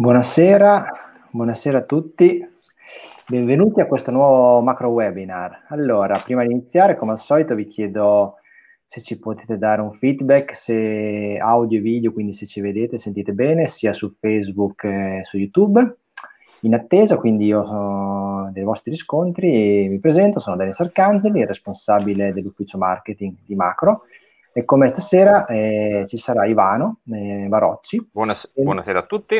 Buonasera, buonasera a tutti, benvenuti a questo nuovo macro webinar. Allora, prima di iniziare, come al solito, vi chiedo se ci potete dare un feedback, se audio e video, quindi se ci vedete, sentite bene, sia su Facebook che su YouTube. In attesa, quindi, io sono dei vostri riscontri e mi presento, sono Daniel Sarcangeli, responsabile dell'ufficio marketing di Macro e come stasera eh, ci sarà Ivano eh, Buonas- buonasera a tutti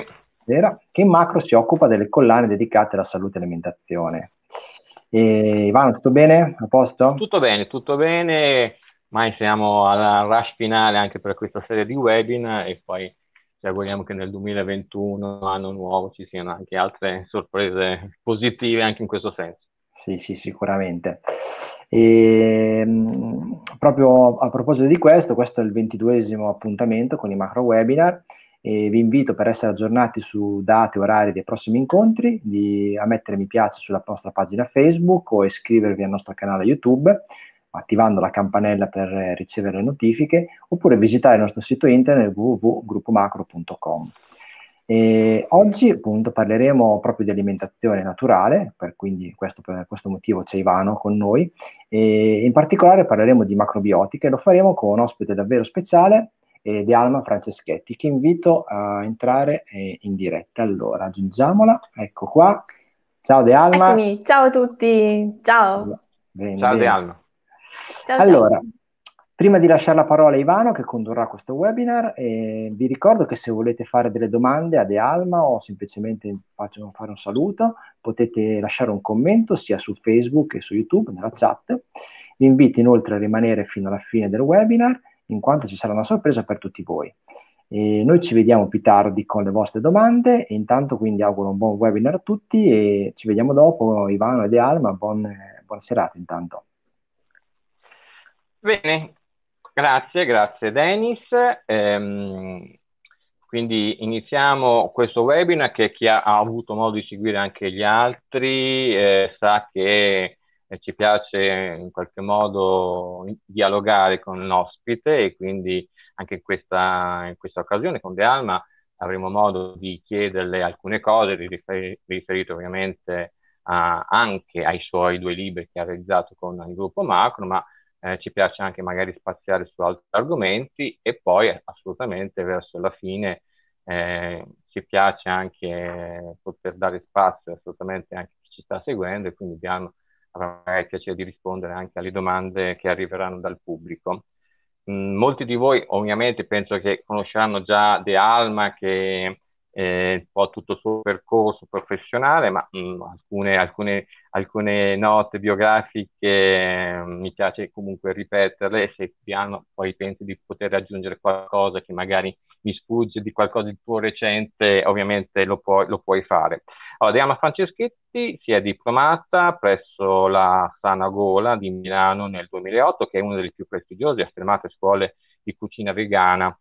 che in macro si occupa delle collane dedicate alla salute e alimentazione. E, Ivano, tutto bene? A posto? Tutto bene, tutto bene. Ma siamo al rush finale anche per questa serie di webinar e poi ci auguriamo che nel 2021, anno nuovo, ci siano anche altre sorprese positive anche in questo senso. Sì, sì, sicuramente. E, ehm, proprio a proposito di questo, questo è il ventiduesimo appuntamento con i macro webinar e vi invito per essere aggiornati su date e orari dei prossimi incontri di, a mettere mi piace sulla nostra pagina Facebook o iscrivervi al nostro canale YouTube attivando la campanella per ricevere le notifiche oppure visitare il nostro sito internet www.gruppomacro.com. E oggi appunto parleremo proprio di alimentazione naturale, per, quindi questo, per questo motivo c'è Ivano con noi, e in particolare parleremo di macrobiotica e lo faremo con un ospite davvero speciale e è Alma Franceschetti, che invito a entrare eh, in diretta. Allora, aggiungiamola, ecco qua. Ciao De Alma. Eccomi. Ciao a tutti, ciao. Bene, ciao bene. De Alma. Ciao, allora, ciao. Prima di lasciare la parola a Ivano che condurrà questo webinar, eh, vi ricordo che se volete fare delle domande a De Alma o semplicemente faccio fare un saluto, potete lasciare un commento sia su Facebook che su YouTube, nella chat. Vi invito inoltre a rimanere fino alla fine del webinar in quanto ci sarà una sorpresa per tutti voi. E noi ci vediamo più tardi con le vostre domande e intanto quindi auguro un buon webinar a tutti e ci vediamo dopo Ivano ed Alma, buon, buona serata intanto. Bene, grazie, grazie Dennis. Ehm, quindi iniziamo questo webinar che chi ha, ha, avuto modo di seguire anche gli altri eh, sa che eh, ci piace in qualche modo dialogare con l'ospite e quindi anche in questa, in questa occasione con De Alma avremo modo di chiederle alcune cose rifer- riferite ovviamente a, anche ai suoi due libri che ha realizzato con il gruppo Macro, ma eh, ci piace anche magari spaziare su altri argomenti e poi assolutamente verso la fine eh, ci piace anche poter dare spazio assolutamente anche a chi ci sta seguendo e quindi abbiamo avrà magari il piacere di rispondere anche alle domande che arriveranno dal pubblico. Mm, molti di voi ovviamente penso che conosceranno già De Alma, che è un po' tutto il suo percorso professionale, ma mh, mm, alcune, alcune, alcune, note biografiche mh, mm, mi piace comunque ripeterle e se piano poi penso di poter aggiungere qualcosa che magari mi sfugge di qualcosa di più recente, ovviamente lo, pu- lo puoi fare. Allora, Diana Franceschetti si è diplomata presso la Sana Gola di Milano nel 2008, che è una delle più prestigiose e affermate scuole di cucina vegana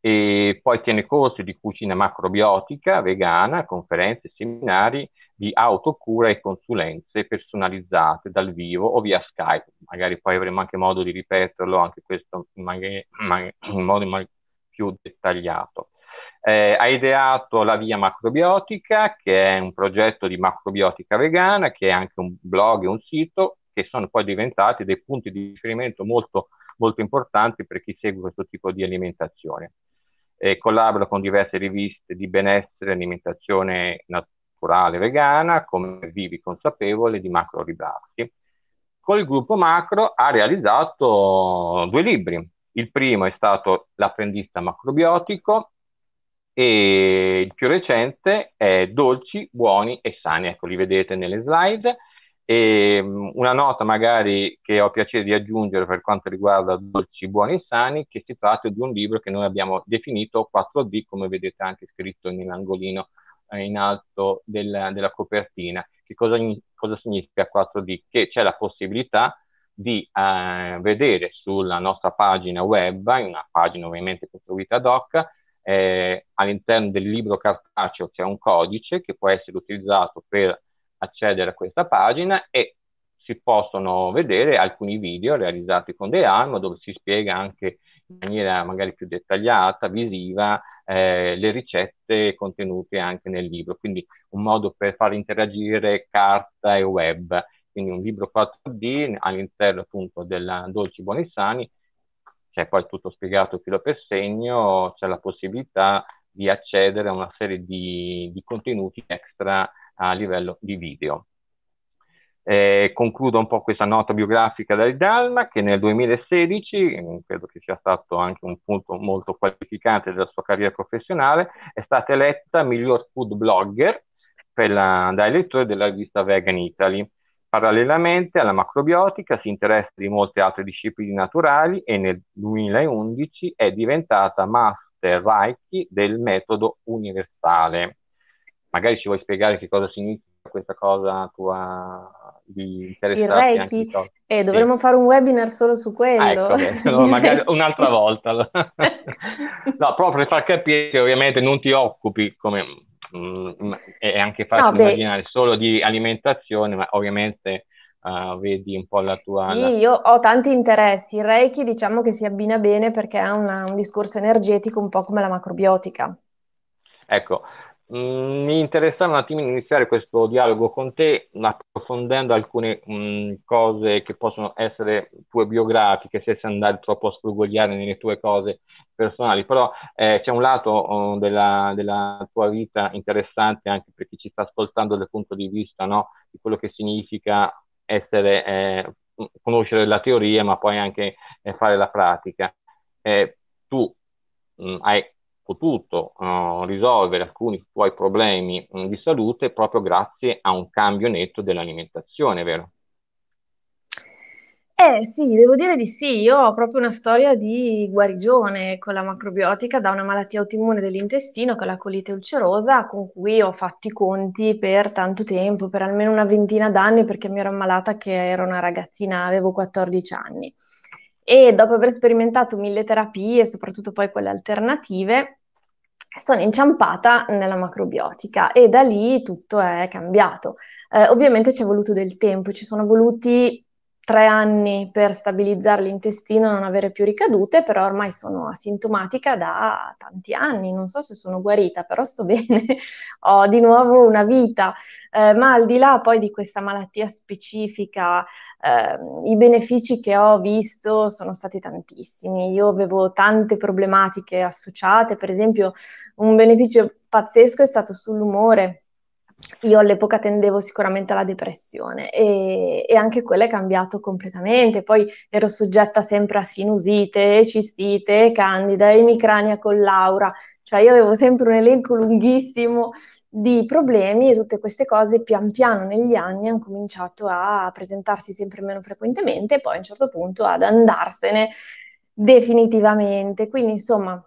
e poi tiene corsi di cucina macrobiotica vegana, conferenze, seminari di autocura e consulenze personalizzate dal vivo o via Skype. Magari poi avremo anche modo di ripeterlo, anche questo in, man- in modo in man- più dettagliato. Eh, ha ideato la Via Macrobiotica, che è un progetto di macrobiotica vegana, che è anche un blog e un sito, che sono poi diventati dei punti di riferimento molto, molto importanti per chi segue questo tipo di alimentazione. Eh, collabora con diverse riviste di benessere e alimentazione naturale vegana, come Vivi Consapevole di Macro Ribassi. Col gruppo Macro ha realizzato due libri, il primo è stato l'apprendista macrobiotico e il più recente è dolci, buoni e sani, ecco li vedete nelle slide. E mm, una nota magari che ho piacere di aggiungere per quanto riguarda dolci, buoni e sani, che si tratta di un libro che noi abbiamo definito 4D, come vedete anche scritto nell'angolino eh, in alto del, della copertina. Che cosa, cosa significa 4D? Che c'è la possibilità di eh, vedere sulla nostra pagina web, una pagina ovviamente costruita ad hoc, eh, all'interno del libro cartaceo c'è un codice che può essere utilizzato per accedere a questa pagina e si possono vedere alcuni video realizzati con dei ARM dove si spiega anche in maniera magari più dettagliata, visiva, eh, le ricette contenute anche nel libro. Quindi un modo per far interagire carta e web quindi un libro 4D all'interno appunto della Dolci Buoni Sani, c'è poi tutto spiegato filo per segno, c'è la possibilità di accedere a una serie di, di contenuti extra a livello di video. Eh, concludo un po' questa nota biografica del Dalma che nel 2016, mm, credo che sia stato anche un punto molto qualificante della sua carriera professionale, è stata eletta miglior food blogger la, dai lettori della rivista Vegan Italy. Parallelamente alla macrobiotica si interessa di molte altre discipline naturali e nel 2011 è diventata master Reiki del metodo universale. Magari ci vuoi spiegare che cosa significa questa cosa tua di interessarti Il Reiki? Eh, dovremmo sì. fare un webinar solo su quello. Ah, ecco, magari un'altra volta. no, proprio per far capire che ovviamente non ti occupi come mh, mm, è anche facile no, immaginare solo di alimentazione, ma ovviamente uh, vedi un po' la tua... Sì, la... io ho tanti interessi. Il Reiki diciamo che si abbina bene perché ha una, un discorso energetico un po' come la macrobiotica. Ecco, Mm, mi interessava un attimo iniziare questo dialogo con te approfondendo alcune mh, mm, cose che possono essere tue biografiche senza andare troppo a sfrugogliare nelle tue cose personali, però eh, c'è un lato oh, della, della, tua vita interessante anche per chi ci sta ascoltando dal punto di vista no, di quello che significa essere, eh, conoscere la teoria ma poi anche eh, fare la pratica. Eh, tu mh, hai potuto uh, risolvere alcuni tuoi problemi mh, mm, di salute proprio grazie a un cambio netto dell'alimentazione, vero? Eh sì, devo dire di sì, io ho proprio una storia di guarigione con la macrobiotica da una malattia autoimmune dell'intestino che è la colite ulcerosa, con cui ho fatto i conti per tanto tempo, per almeno una ventina d'anni, perché mi ero ammalata che ero una ragazzina, avevo 14 anni. E dopo aver sperimentato mille terapie, soprattutto poi quelle alternative, sono inciampata nella macrobiotica e da lì tutto è cambiato. Eh, ovviamente ci è voluto del tempo, ci sono voluti tre anni per stabilizzare l'intestino, e non avere più ricadute, però ormai sono asintomatica da tanti anni, non so se sono guarita, però sto bene, ho di nuovo una vita, eh, ma al di là poi di questa malattia specifica, eh, i benefici che ho visto sono stati tantissimi, io avevo tante problematiche associate, per esempio un beneficio pazzesco è stato sull'umore io all'epoca tendevo sicuramente alla depressione e, e, anche quella è cambiato completamente. Poi ero soggetta sempre a sinusite, cistite, candida, emicrania con Laura, cioè io avevo sempre un elenco lunghissimo di problemi e tutte queste cose pian piano negli anni hanno cominciato a presentarsi sempre meno frequentemente e poi a un certo punto ad andarsene definitivamente. Quindi insomma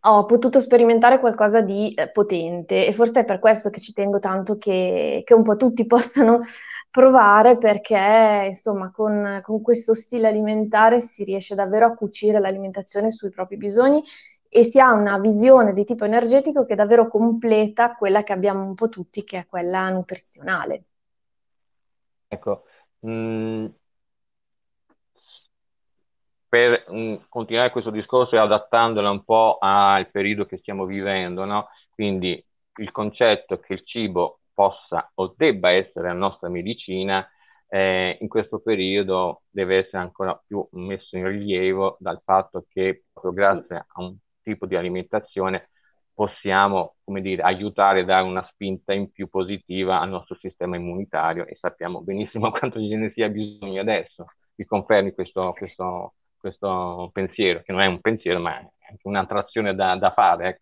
ho potuto sperimentare qualcosa di eh, potente e forse è per questo che ci tengo tanto che, che un po' tutti possano provare perché insomma con, con, questo stile alimentare si riesce davvero a cucire l'alimentazione sui propri bisogni e si ha una visione di tipo energetico che davvero completa quella che abbiamo un po' tutti che è quella nutrizionale. Ecco, mh, mm, per mh, mm, continuare questo discorso e adattandolo un po' al periodo che stiamo vivendo, no? quindi il concetto che il cibo possa o debba essere la nostra medicina, eh, in questo periodo deve essere ancora più messo in rilievo dal fatto che proprio grazie a un tipo di alimentazione possiamo come dire, aiutare a dare una spinta in più positiva al nostro sistema immunitario e sappiamo benissimo quanto ce ne sia bisogno adesso. Mi confermi questo, questo questo pensiero, che non è un pensiero, ma è un'attrazione da, da fare. Ecco.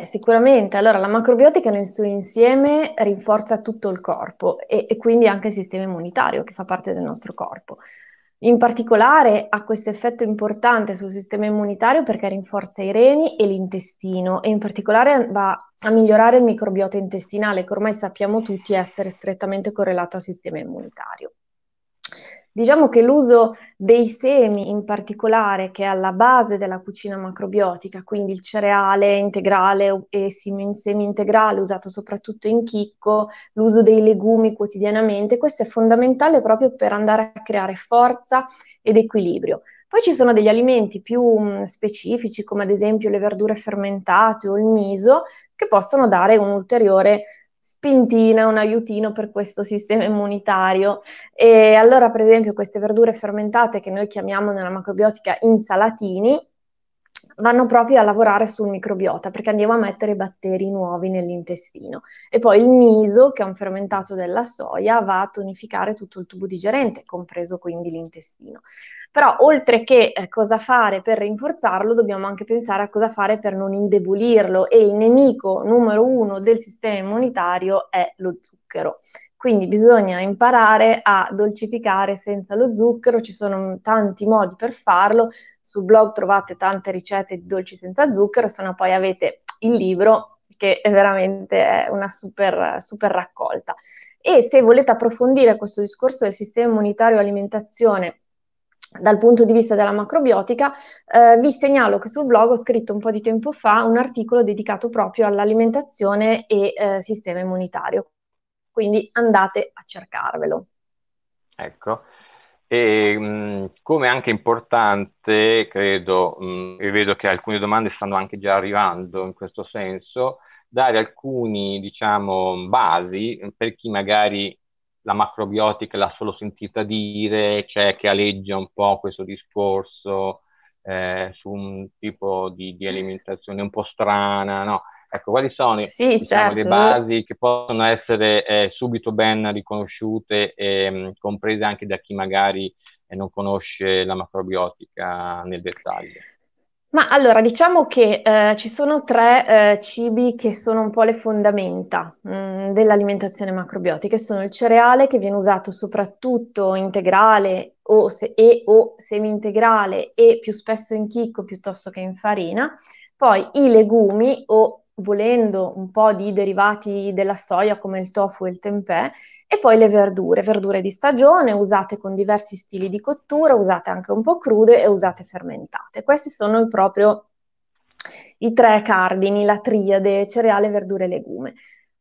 Eh, sicuramente, allora la macrobiotica nel suo insieme rinforza tutto il corpo e, e, quindi anche il sistema immunitario che fa parte del nostro corpo. In particolare ha questo effetto importante sul sistema immunitario perché rinforza i reni e l'intestino e in particolare va a migliorare il microbiota intestinale che ormai sappiamo tutti essere strettamente correlato al sistema immunitario. Diciamo che l'uso dei semi in particolare, che è alla base della cucina macrobiotica, quindi il cereale integrale e semi integrale usato soprattutto in chicco, l'uso dei legumi quotidianamente, questo è fondamentale proprio per andare a creare forza ed equilibrio. Poi ci sono degli alimenti più mm, specifici, come ad esempio le verdure fermentate o il miso, che possono dare un ulteriore spintina, un aiutino per questo sistema immunitario. E allora, per esempio, queste verdure fermentate che noi chiamiamo nella macrobiotica insalatini, vanno proprio a lavorare sul microbiota perché andiamo a mettere batteri nuovi nell'intestino. E poi il miso, che è un fermentato della soia, va a tonificare tutto il tubo digerente, compreso quindi l'intestino. Però oltre che eh, cosa fare per rinforzarlo, dobbiamo anche pensare a cosa fare per non indebolirlo e il nemico numero uno del sistema immunitario è lo zucchero zucchero. Quindi bisogna imparare a dolcificare senza lo zucchero, ci sono tanti modi per farlo, sul blog trovate tante ricette di dolci senza zucchero, se no poi avete il libro che è veramente una super, super raccolta. E se volete approfondire questo discorso del sistema immunitario alimentazione dal punto di vista della macrobiotica, eh, vi segnalo che sul blog ho scritto un po' di tempo fa un articolo dedicato proprio all'alimentazione e eh, sistema immunitario quindi andate a cercarvelo. Ecco. E, ehm, mh, come anche importante, credo, mh, mm, e vedo che alcune domande stanno anche già arrivando in questo senso, dare alcuni, diciamo, basi per chi magari la macrobiotica l'ha solo sentita dire, cioè che alleggia un po' questo discorso eh, su un tipo di, di alimentazione un po' strana, no? Ecco, quali sono sì, diciamo, certo. le basi che possono essere eh, subito ben riconosciute e ehm, mh, comprese anche da chi magari eh, non conosce la macrobiotica nel dettaglio? Ma allora, diciamo che eh, ci sono tre eh, cibi che sono un po' le fondamenta mh, mm, dell'alimentazione macrobiotica, sono il cereale che viene usato soprattutto integrale o se- e o semi-integrale e più spesso in chicco piuttosto che in farina, poi i legumi o volendo un po' di derivati della soia come il tofu e il tempeh e poi le verdure, verdure di stagione usate con diversi stili di cottura, usate anche un po' crude e usate fermentate. Questi sono proprio i tre cardini, la triade cereale, verdure e legume.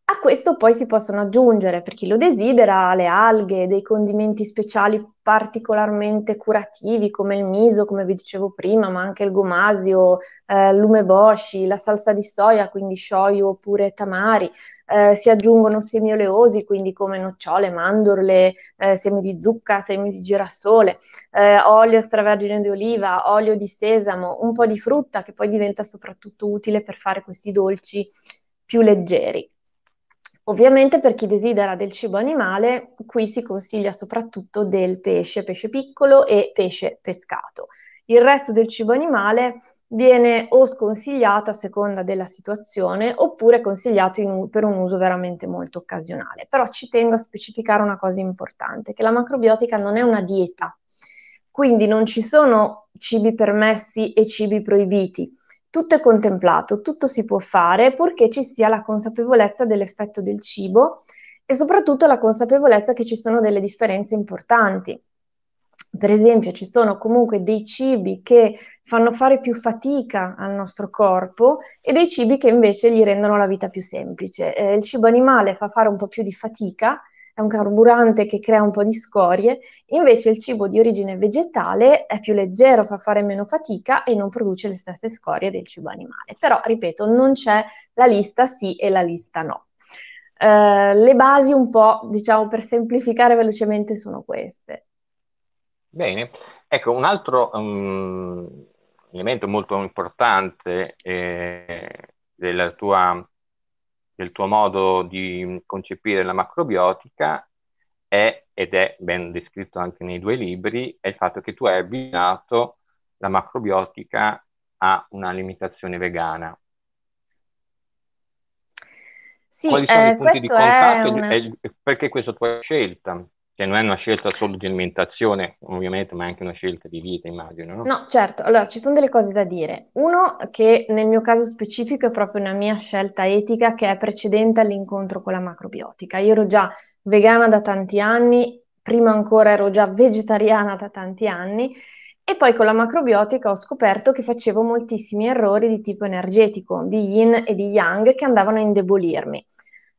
A questo poi si possono aggiungere, per chi lo desidera, le alghe, dei condimenti speciali particolarmente curativi come il miso, come vi dicevo prima, ma anche il gomasio, eh, l'umeboshi, la salsa di soia, quindi shoyu oppure tamari. Eh, si aggiungono semi oleosi, quindi come nocciole, mandorle, eh, semi di zucca, semi di girasole, eh, olio extravergine di oliva, olio di sesamo, un po' di frutta che poi diventa soprattutto utile per fare questi dolci più leggeri. Ovviamente per chi desidera del cibo animale, qui si consiglia soprattutto del pesce, pesce piccolo e pesce pescato. Il resto del cibo animale viene o sconsigliato a seconda della situazione oppure consigliato in, per un uso veramente molto occasionale. Però ci tengo a specificare una cosa importante, che la macrobiotica non è una dieta, quindi non ci sono cibi permessi e cibi proibiti, tutto è contemplato, tutto si può fare purché ci sia la consapevolezza dell'effetto del cibo e soprattutto la consapevolezza che ci sono delle differenze importanti. Per esempio, ci sono comunque dei cibi che fanno fare più fatica al nostro corpo e dei cibi che invece gli rendono la vita più semplice. Eh, il cibo animale fa fare un po' più di fatica, è un carburante che crea un po' di scorie, invece il cibo di origine vegetale è più leggero, fa fare meno fatica e non produce le stesse scorie del cibo animale. Però, ripeto, non c'è la lista sì e la lista no. Eh, le basi un po', diciamo, per semplificare velocemente sono queste. Bene, ecco, un altro um, elemento molto importante eh, della tua del tuo modo di concepire la macrobiotica è, ed è ben descritto anche nei due libri, è il fatto che tu hai abbinato la macrobiotica a una limitazione vegana. Sì, Quali sono eh, i punti di contatto? Una... Perché questa tua scelta? che cioè, non è una scelta solo di alimentazione, ovviamente, ma è anche una scelta di vita, immagino. No? no, certo. Allora, ci sono delle cose da dire. Uno, che nel mio caso specifico è proprio una mia scelta etica che è precedente all'incontro con la macrobiotica. Io ero già vegana da tanti anni, prima ancora ero già vegetariana da tanti anni. E poi con la macrobiotica ho scoperto che facevo moltissimi errori di tipo energetico, di yin e di yang, che andavano a indebolirmi.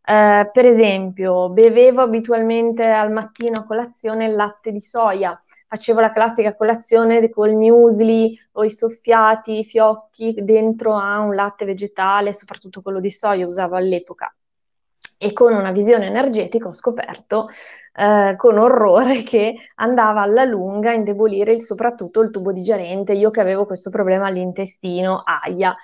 Eh, per esempio, bevevo abitualmente al mattino a colazione il latte di soia, facevo la classica colazione col muesli o i soffiati, i fiocchi dentro a un latte vegetale, soprattutto quello di soia usavo all'epoca. E con una visione energetica ho scoperto eh, con orrore che andava alla lunga a indebolire il, soprattutto il tubo digerente, io che avevo questo problema all'intestino, aia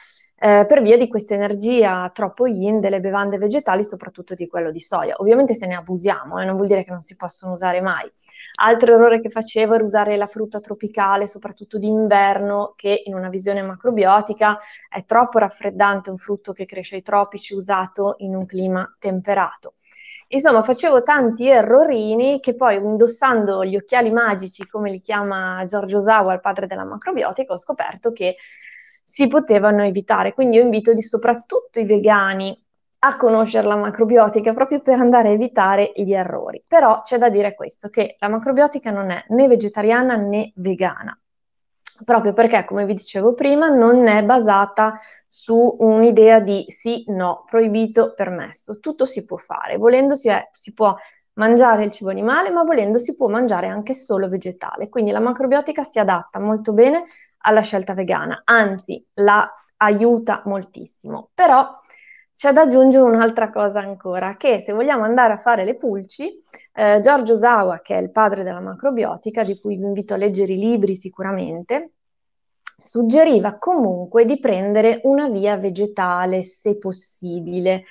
eh, per via di questa energia troppo yin delle bevande vegetali, soprattutto di quello di soia. Ovviamente se ne abusiamo, eh, non vuol dire che non si possono usare mai. Altro errore che facevo era usare la frutta tropicale, soprattutto d'inverno, che in una visione macrobiotica è troppo raffreddante, un frutto che cresce ai tropici usato in un clima temperato. Insomma, facevo tanti errorini che poi indossando gli occhiali magici, come li chiama Giorgio Zawa, il padre della macrobiotica, ho scoperto che si potevano evitare. Quindi io invito di soprattutto i vegani a conoscere la macrobiotica proprio per andare a evitare gli errori. Però c'è da dire questo, che la macrobiotica non è né vegetariana né vegana, proprio perché, come vi dicevo prima, non è basata su un'idea di sì, no, proibito, permesso. Tutto si può fare, volendo si, è, si può mangiare il cibo animale, ma volendo si può mangiare anche solo vegetale. Quindi la macrobiotica si adatta molto bene alla scelta vegana, anzi la aiuta moltissimo. Però c'è da aggiungere un'altra cosa ancora, che se vogliamo andare a fare le pulci, eh, Giorgio Sawa, che è il padre della macrobiotica, di cui vi invito a leggere i libri sicuramente, suggeriva comunque di prendere una via vegetale se possibile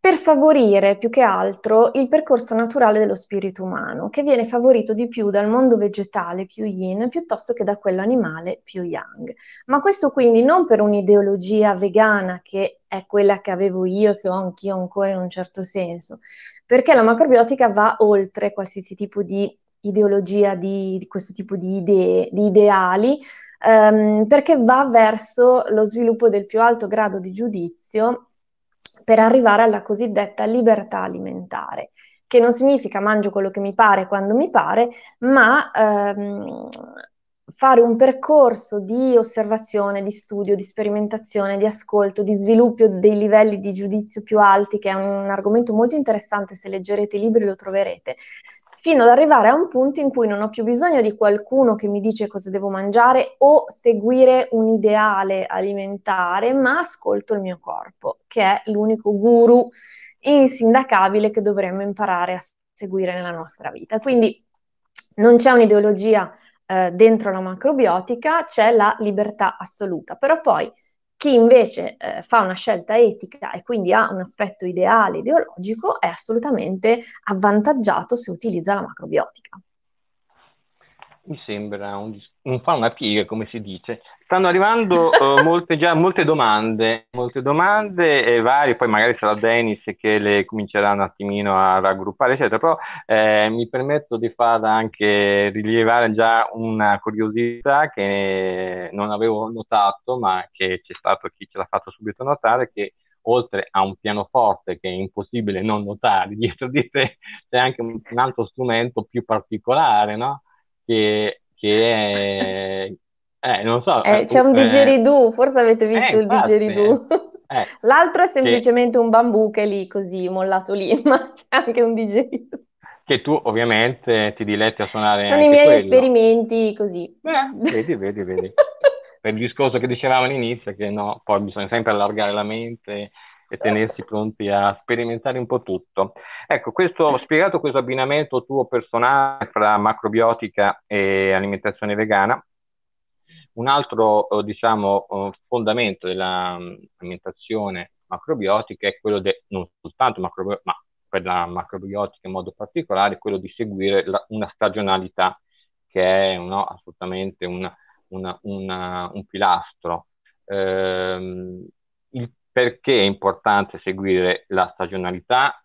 per favorire più che altro il percorso naturale dello spirito umano, che viene favorito di più dal mondo vegetale più yin piuttosto che da quello animale più yang. Ma questo quindi non per un'ideologia vegana che è quella che avevo io, che ho anch'io ancora in un certo senso, perché la macrobiotica va oltre qualsiasi tipo di ideologia di, di, questo tipo di idee, di ideali, ehm, perché va verso lo sviluppo del più alto grado di giudizio per arrivare alla cosiddetta libertà alimentare, che non significa mangio quello che mi pare quando mi pare, ma ehm, fare un percorso di osservazione, di studio, di sperimentazione, di ascolto, di sviluppo dei livelli di giudizio più alti, che è un argomento molto interessante, se leggerete i libri lo troverete, fino ad arrivare a un punto in cui non ho più bisogno di qualcuno che mi dice cosa devo mangiare o seguire un ideale alimentare, ma ascolto il mio corpo, che è l'unico guru insindacabile che dovremmo imparare a seguire nella nostra vita. Quindi non c'è un'ideologia eh, dentro la macrobiotica, c'è la libertà assoluta, però poi chi invece eh, fa una scelta etica e quindi ha un aspetto ideale ideologico è assolutamente avvantaggiato se utilizza la macrobiotica. Mi sembra un, un fa una piega, come si dice. Stanno arrivando uh, molte, già molte domande, molte domande e varie, poi magari sarà Denis che le comincerà un attimino a raggruppare, eccetera, però eh, mi permetto di far anche rilevare già una curiosità che non avevo notato, ma che c'è stato chi ce l'ha fatto subito notare, che oltre a un pianoforte che è impossibile non notare, dietro di te c'è anche un altro strumento più particolare, no? Che, che è... Eh, non so. Eh, c'è un digeridoo, forse avete visto eh, il digeridù. Eh. L'altro è semplicemente sì. un bambù che è lì così, mollato lì, ma c'è anche un digeridù. Che tu ovviamente ti diletti a suonare Sono i miei quello. esperimenti così. Beh, vedi, vedi, vedi. per il discorso che dicevamo all'inizio, che no, poi bisogna sempre allargare la mente e tenersi pronti a sperimentare un po' tutto. Ecco, questo, ho spiegato questo abbinamento tuo personale fra macrobiotica e alimentazione vegana, un altro eh, diciamo, eh, fondamento dell'alimentazione macrobiotica è quello di, non soltanto macrobiotica, ma per la macrobiotica in modo particolare, quello di seguire la, una stagionalità che è no, assolutamente una, una, una, un pilastro. Eh, il perché è importante seguire la stagionalità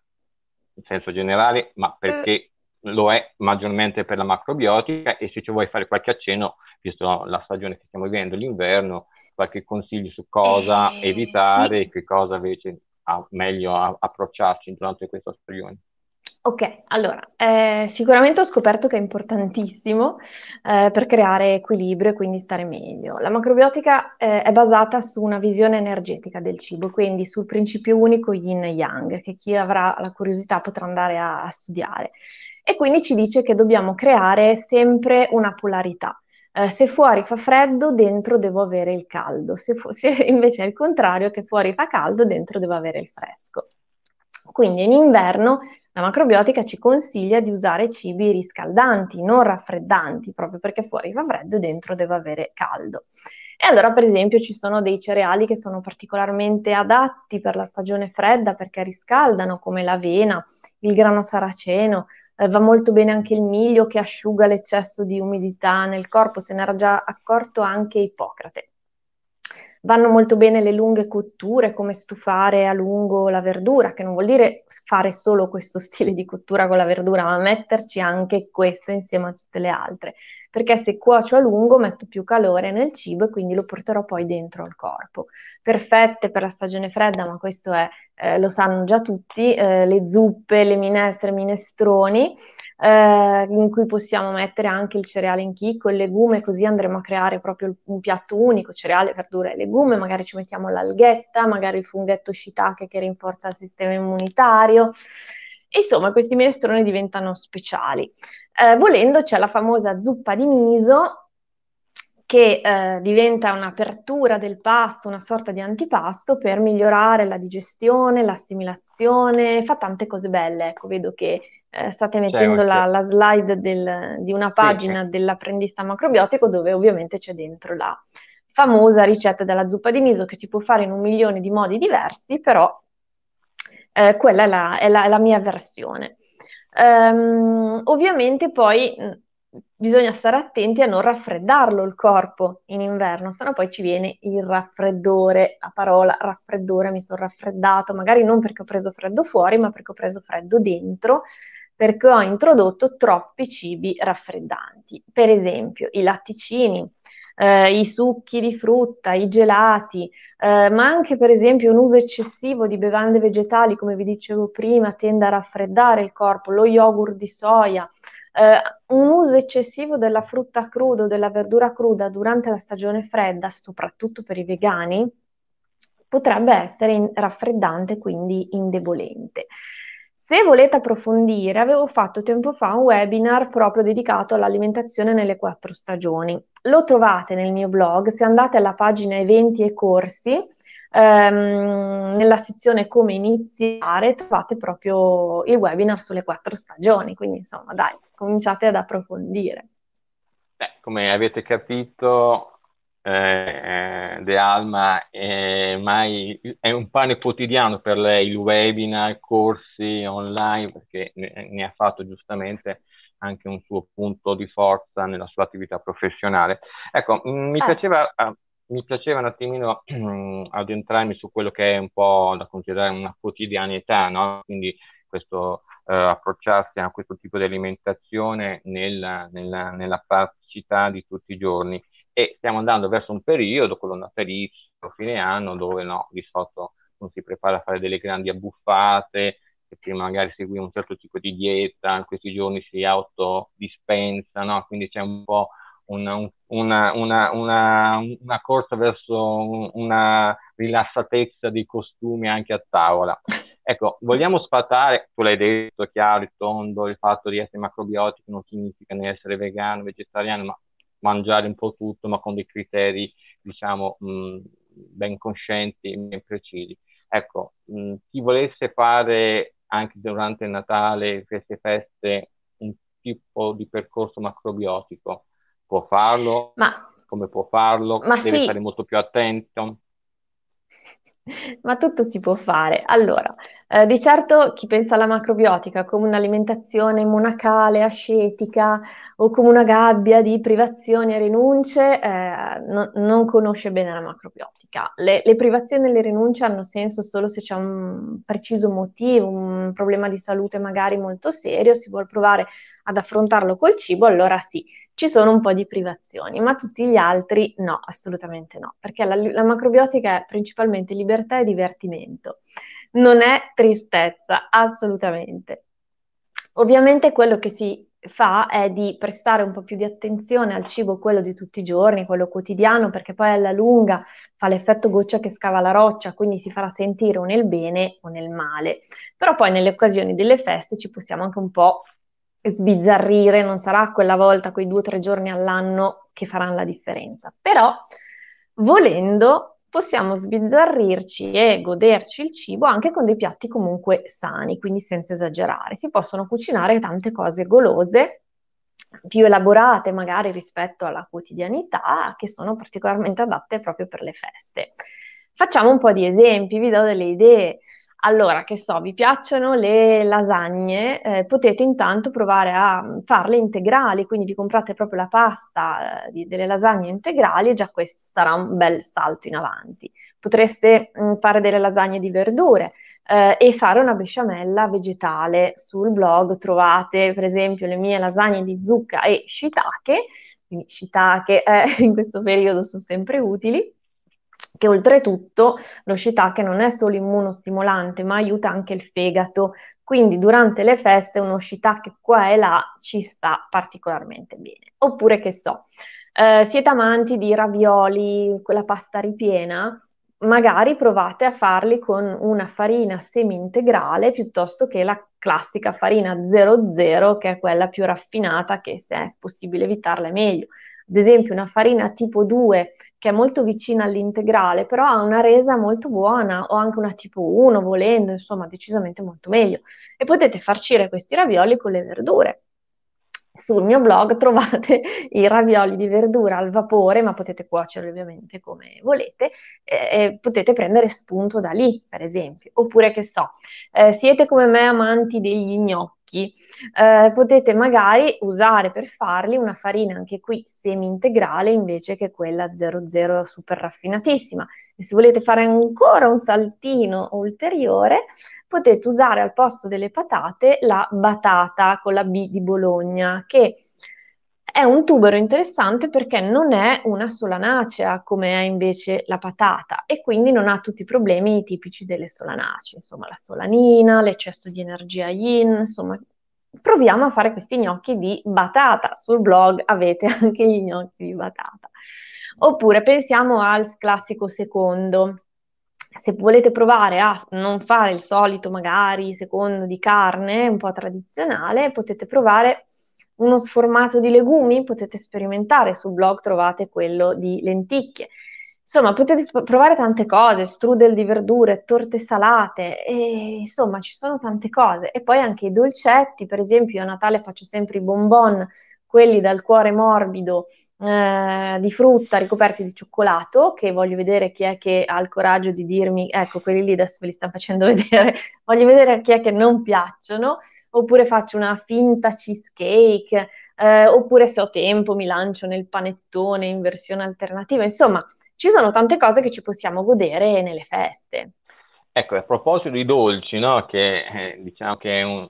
in senso generale, ma eh, perché lo è maggiormente per la macrobiotica e se ci vuoi fare qualche accenno, visto la stagione che stiamo vivendo, l'inverno, qualche consiglio su cosa eh, evitare sì. e che cosa invece a, meglio a, approcciarci durante questa stagione. Ok, allora, eh, sicuramente ho scoperto che è importantissimo eh, per creare equilibrio e quindi stare meglio. La macrobiotica eh, è basata su una visione energetica del cibo, quindi sul principio unico yin yang, che chi avrà la curiosità potrà andare a, a studiare e quindi ci dice che dobbiamo creare sempre una polarità. Eh, se fuori fa freddo, dentro devo avere il caldo, se, fu- se invece è il contrario, che fuori fa caldo, dentro devo avere il fresco. Quindi in inverno la macrobiotica ci consiglia di usare cibi riscaldanti, non raffreddanti, proprio perché fuori fa freddo dentro devo avere caldo. E allora, per esempio, ci sono dei cereali che sono particolarmente adatti per la stagione fredda perché riscaldano, come l'avena, il grano saraceno, eh, va molto bene anche il miglio che asciuga l'eccesso di umidità nel corpo, se n'era già accorto anche Ippocrate. Vanno molto bene le lunghe cotture, come stufare a lungo la verdura, che non vuol dire fare solo questo stile di cottura con la verdura, ma metterci anche questo insieme a tutte le altre, perché se cuocio a lungo metto più calore nel cibo e quindi lo porterò poi dentro al corpo. Perfette per la stagione fredda, ma questo è, eh, lo sanno già tutti, eh, le zuppe, le minestre, minestroni, eh, in cui possiamo mettere anche il cereale in chicco, il legume, così andremo a creare proprio un piatto unico, cereale, verdura e legume legume, magari ci mettiamo l'alghetta, magari il funghetto shiitake che rinforza il sistema immunitario. Insomma, questi minestroni diventano speciali. Eh, volendo c'è la famosa zuppa di miso che eh, diventa un'apertura del pasto, una sorta di antipasto per migliorare la digestione, l'assimilazione, fa tante cose belle. Ecco, vedo che eh, state mettendo la, la, slide del, di una pagina sì, sì. dell'apprendista macrobiotico dove ovviamente c'è dentro la, famosa ricetta della zuppa di miso che si può fare in un milione di modi diversi, però eh, quella è la, è, la, è la, mia versione. Um, ovviamente poi bisogna stare attenti a non raffreddarlo il corpo in inverno, sennò poi ci viene il raffreddore, la parola raffreddore, mi sono raffreddato, magari non perché ho preso freddo fuori, ma perché ho preso freddo dentro, perché ho introdotto troppi cibi raffreddanti, per esempio i latticini, eh, i succhi di frutta, i gelati, eh, ma anche per esempio un uso eccessivo di bevande vegetali, come vi dicevo prima, tende a raffreddare il corpo, lo yogurt di soia, eh, un uso eccessivo della frutta cruda o della verdura cruda durante la stagione fredda, soprattutto per i vegani, potrebbe essere in- raffreddante, quindi indebolente. Se volete approfondire, avevo fatto tempo fa un webinar proprio dedicato all'alimentazione nelle quattro stagioni. Lo trovate nel mio blog, se andate alla pagina eventi e corsi, ehm, nella sezione come iniziare, trovate proprio il webinar sulle quattro stagioni. Quindi insomma, dai, cominciate ad approfondire. Beh, come avete capito, eh, De Alma è, eh, mai, è, un pane quotidiano per lei, il webinar, i corsi online, perché ne, ne, ha fatto giustamente anche un suo punto di forza nella sua attività professionale. Ecco, mi, ah. piaceva, ah, mi piaceva, un attimino addentrarmi su quello che è un po' da considerare una quotidianità, no? quindi questo eh, approcciarsi a questo tipo di alimentazione nella, nella, nella praticità di tutti i giorni e stiamo andando verso un periodo, quello natalizio, fine anno, dove no, di solito non si prepara a fare delle grandi abbuffate, che prima magari seguiva un certo tipo di dieta, in questi giorni si autodispensa, no? quindi c'è un po' una, una, una, una corsa verso una rilassatezza dei costumi anche a tavola. Ecco, vogliamo sfatare, tu l'hai detto chiaro, e tondo, il fatto di essere macrobiotico non significa né essere vegano, vegetariano, ma mangiare un po' tutto, ma con dei criteri, diciamo, mh, mm, ben coscienti e ben precisi. Ecco, mh, mm, chi volesse fare anche durante Natale, queste feste, un tipo di percorso macrobiotico, può farlo? Ma... Come può farlo? Ma Deve sì. stare molto più attento? Ma tutto si può fare. Allora, eh, di certo chi pensa alla macrobiotica come un'alimentazione monacale, ascetica o come una gabbia di privazioni e rinunce eh, no, non conosce bene la macrobiotica. Le, le, privazioni e le rinunce hanno senso solo se c'è un preciso motivo, un problema di salute magari molto serio, si vuole provare ad affrontarlo col cibo, allora sì, ci sono un po' di privazioni, ma tutti gli altri no, assolutamente no, perché la, la macrobiotica è principalmente libertà e divertimento. Non è tristezza, assolutamente. Ovviamente quello che si fa è di prestare un po' più di attenzione al cibo, quello di tutti i giorni, quello quotidiano, perché poi alla lunga fa l'effetto goccia che scava la roccia, quindi si farà sentire o nel bene o nel male. Però poi nelle occasioni delle feste ci possiamo anche un po' sbizzarrire, non sarà quella volta, quei due o tre giorni all'anno che faranno la differenza. Però volendo possiamo sbizzarrirci e goderci il cibo anche con dei piatti comunque sani, quindi senza esagerare. Si possono cucinare tante cose golose, più elaborate magari rispetto alla quotidianità, che sono particolarmente adatte proprio per le feste. Facciamo un po' di esempi, vi do delle idee. Allora, che so, vi piacciono le lasagne, eh, potete intanto provare a mm, farle integrali, quindi vi comprate proprio la pasta eh, delle lasagne integrali e già questo sarà un bel salto in avanti. Potreste mh, mm, fare delle lasagne di verdure eh, e fare una besciamella vegetale. Sul blog trovate per esempio le mie lasagne di zucca e shiitake, quindi shiitake eh, in questo periodo sono sempre utili che oltretutto lo shiitake non è solo immunostimolante, ma aiuta anche il fegato, quindi durante le feste uno shiitake qua e là ci sta particolarmente bene. Oppure che so, eh, siete amanti di ravioli, quella pasta ripiena, magari provate a farli con una farina semi-integrale piuttosto che la classica farina 00 che è quella più raffinata che se è possibile evitarla è meglio. Ad esempio una farina tipo 2 che è molto vicina all'integrale però ha una resa molto buona o anche una tipo 1 volendo, insomma decisamente molto meglio. E potete farcire questi ravioli con le verdure sul mio blog trovate i ravioli di verdura al vapore, ma potete cuocerli ovviamente come volete, e potete prendere spunto da lì, per esempio. Oppure che so, eh, siete come me amanti degli gnocchi chicchi, eh, potete magari usare per farli una farina anche qui semi integrale invece che quella 00 super raffinatissima. E se volete fare ancora un saltino ulteriore, potete usare al posto delle patate la batata con la B di Bologna che è un tubero interessante perché non è una solanacea come è invece la patata e quindi non ha tutti i problemi tipici delle solanacee, insomma la solanina, l'eccesso di energia yin, insomma proviamo a fare questi gnocchi di batata. Sul blog avete anche gli gnocchi di batata. Oppure pensiamo al classico secondo. Se volete provare a non fare il solito magari secondo di carne un po' tradizionale, potete provare uno sformato di legumi, potete sperimentare, sul blog trovate quello di lenticchie. Insomma, potete sp- provare tante cose, strudel di verdure, torte salate, e, insomma, ci sono tante cose. E poi anche i dolcetti, per esempio, io a Natale faccio sempre i bonbon quelli dal cuore morbido eh, di frutta ricoperti di cioccolato, che voglio vedere chi è che ha il coraggio di dirmi, ecco, quelli lì adesso ve li stanno facendo vedere, voglio vedere a chi è che non piacciono, oppure faccio una finta cheesecake, eh, oppure se ho tempo mi lancio nel panettone in versione alternativa, insomma, ci sono tante cose che ci possiamo godere nelle feste. Ecco, a proposito di dolci, no? che eh, diciamo che è un,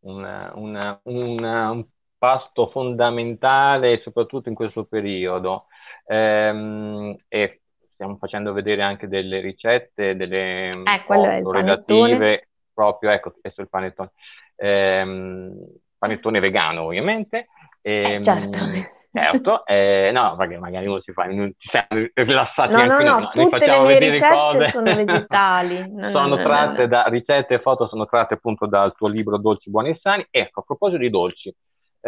una, una, una, un pasto fondamentale soprattutto in questo periodo. Ehm, e stiamo facendo vedere anche delle ricette, delle mm, eh, relative proprio, ecco, questo è il panettone. Ehm, panettone vegano ovviamente. Eh, ehm, eh, certo. Certo, eh, no, perché magari uno si fa, ci siamo rilassati no, anche no, noi, no, tutte le mie ricette cose. sono vegetali. No, sono no, tratte da, ricette e foto sono tratte appunto dal tuo libro Dolci, Buoni e Sani. Ecco, a proposito di dolci,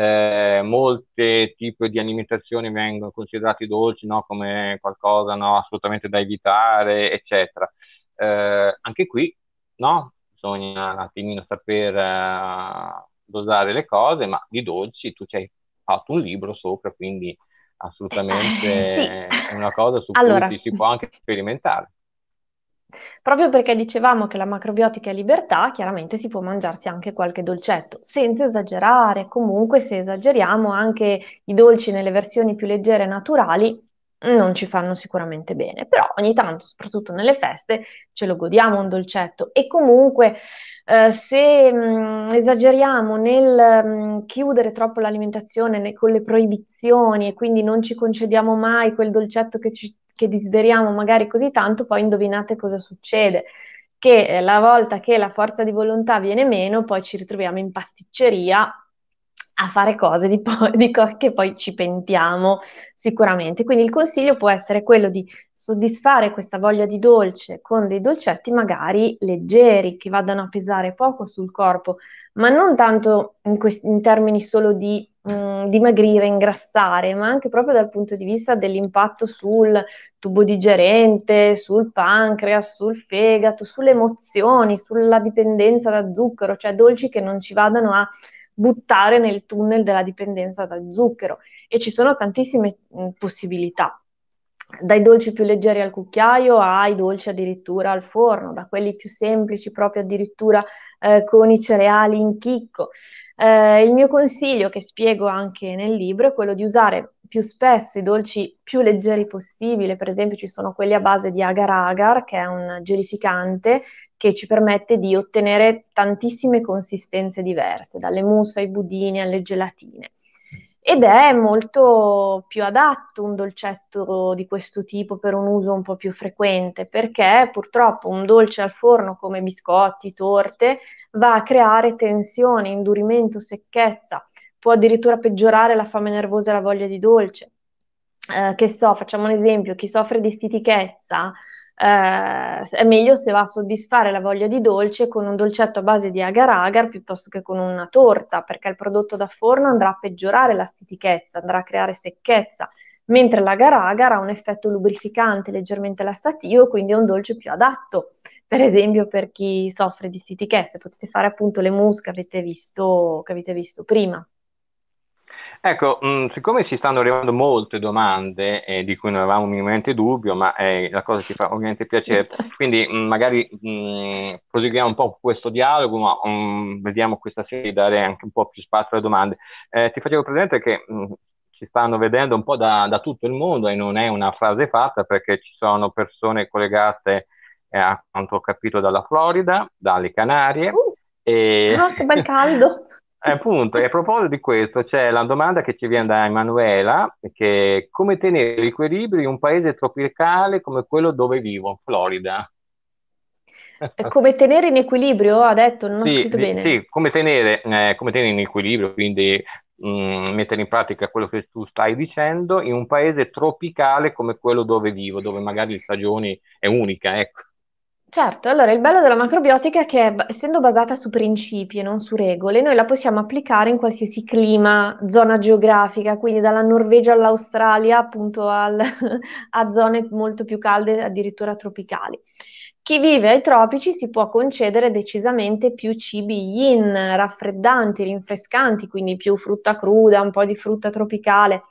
eh, molte tipi di alimentazione vengono considerati dolci no? come qualcosa no? assolutamente da evitare, eccetera. Eh, anche qui no? bisogna un attimino saper eh, dosare le cose, ma di dolci tu ci hai fatto un libro sopra, quindi assolutamente sì. è una cosa su allora. cui si può anche sperimentare. Proprio perché dicevamo che la macrobiotica è libertà, chiaramente si può mangiarsi anche qualche dolcetto, senza esagerare. Comunque, se esageriamo, anche i dolci nelle versioni più leggere e naturali non ci fanno sicuramente bene, però ogni tanto, soprattutto nelle feste, ce lo godiamo un dolcetto e comunque eh, se mh, mm, esageriamo nel mh, mm, chiudere troppo l'alimentazione ne, con le proibizioni e quindi non ci concediamo mai quel dolcetto che ci che desideriamo magari così tanto, poi indovinate cosa succede che eh, la volta che la forza di volontà viene meno, poi ci ritroviamo in pasticceria a fare cose di po- di co- che poi ci pentiamo sicuramente. Quindi il consiglio può essere quello di soddisfare questa voglia di dolce con dei dolcetti magari leggeri, che vadano a pesare poco sul corpo, ma non tanto in, que- in termini solo di mh, dimagrire, ingrassare, ma anche proprio dal punto di vista dell'impatto sul tubo digerente, sul pancreas, sul fegato, sulle emozioni, sulla dipendenza da zucchero, cioè dolci che non ci vadano a buttare nel tunnel della dipendenza da zucchero e ci sono tantissime possibilità dai dolci più leggeri al cucchiaio ai dolci addirittura al forno, da quelli più semplici proprio addirittura eh, con i cereali in chicco. Eh, il mio consiglio che spiego anche nel libro è quello di usare più spesso i dolci più leggeri possibile, per esempio ci sono quelli a base di agar agar, che è un gelificante che ci permette di ottenere tantissime consistenze diverse, dalle mousse ai budini alle gelatine ed è molto più adatto un dolcetto di questo tipo per un uso un po' più frequente, perché purtroppo un dolce al forno come biscotti, torte, va a creare tensione, indurimento, secchezza, può addirittura peggiorare la fame nervosa e la voglia di dolce. Eh, che so, facciamo un esempio, chi soffre di stitichezza eh, è meglio se va a soddisfare la voglia di dolce con un dolcetto a base di agar agar piuttosto che con una torta, perché il prodotto da forno andrà a peggiorare la stitichezza, andrà a creare secchezza, mentre l'agar agar ha un effetto lubrificante leggermente lassativo, quindi è un dolce più adatto, per esempio per chi soffre di stitichezza, potete fare appunto le mousse che avete visto, che avete visto prima. Ecco, mh, mm, siccome ci stanno arrivando molte domande eh, di cui non avevamo minimamente dubbio, ma eh, la cosa ci fa ovviamente piacere, quindi mh, mm, magari mh, mm, proseguiamo un po' questo dialogo, ma vediamo questa sera di dare anche un po' più spazio alle domande. Eh, ti facevo presente che ci stanno vedendo un po' da, da, tutto il mondo e non è una frase fatta perché ci sono persone collegate, eh, a quanto ho capito, dalla Florida, dalle Canarie. Uh, e... Ah, che bel caldo! Eh, appunto, e a proposito di questo, c'è la domanda che ci viene da Emanuela, che è come tenere l'equilibrio in un paese tropicale come quello dove vivo, Florida? Eh, come tenere in equilibrio, ha detto, non sì, ho capito bene. Sì, come tenere, eh, come tenere in equilibrio, quindi mh, mm, mettere in pratica quello che tu stai dicendo in un paese tropicale come quello dove vivo, dove magari le stagioni è unica, ecco. Certo, allora il bello della macrobiotica è che essendo basata su principi e non su regole, noi la possiamo applicare in qualsiasi clima, zona geografica, quindi dalla Norvegia all'Australia, appunto al a zone molto più calde, addirittura tropicali. Chi vive ai tropici si può concedere decisamente più cibi yin, raffreddanti, rinfrescanti, quindi più frutta cruda, un po' di frutta tropicale.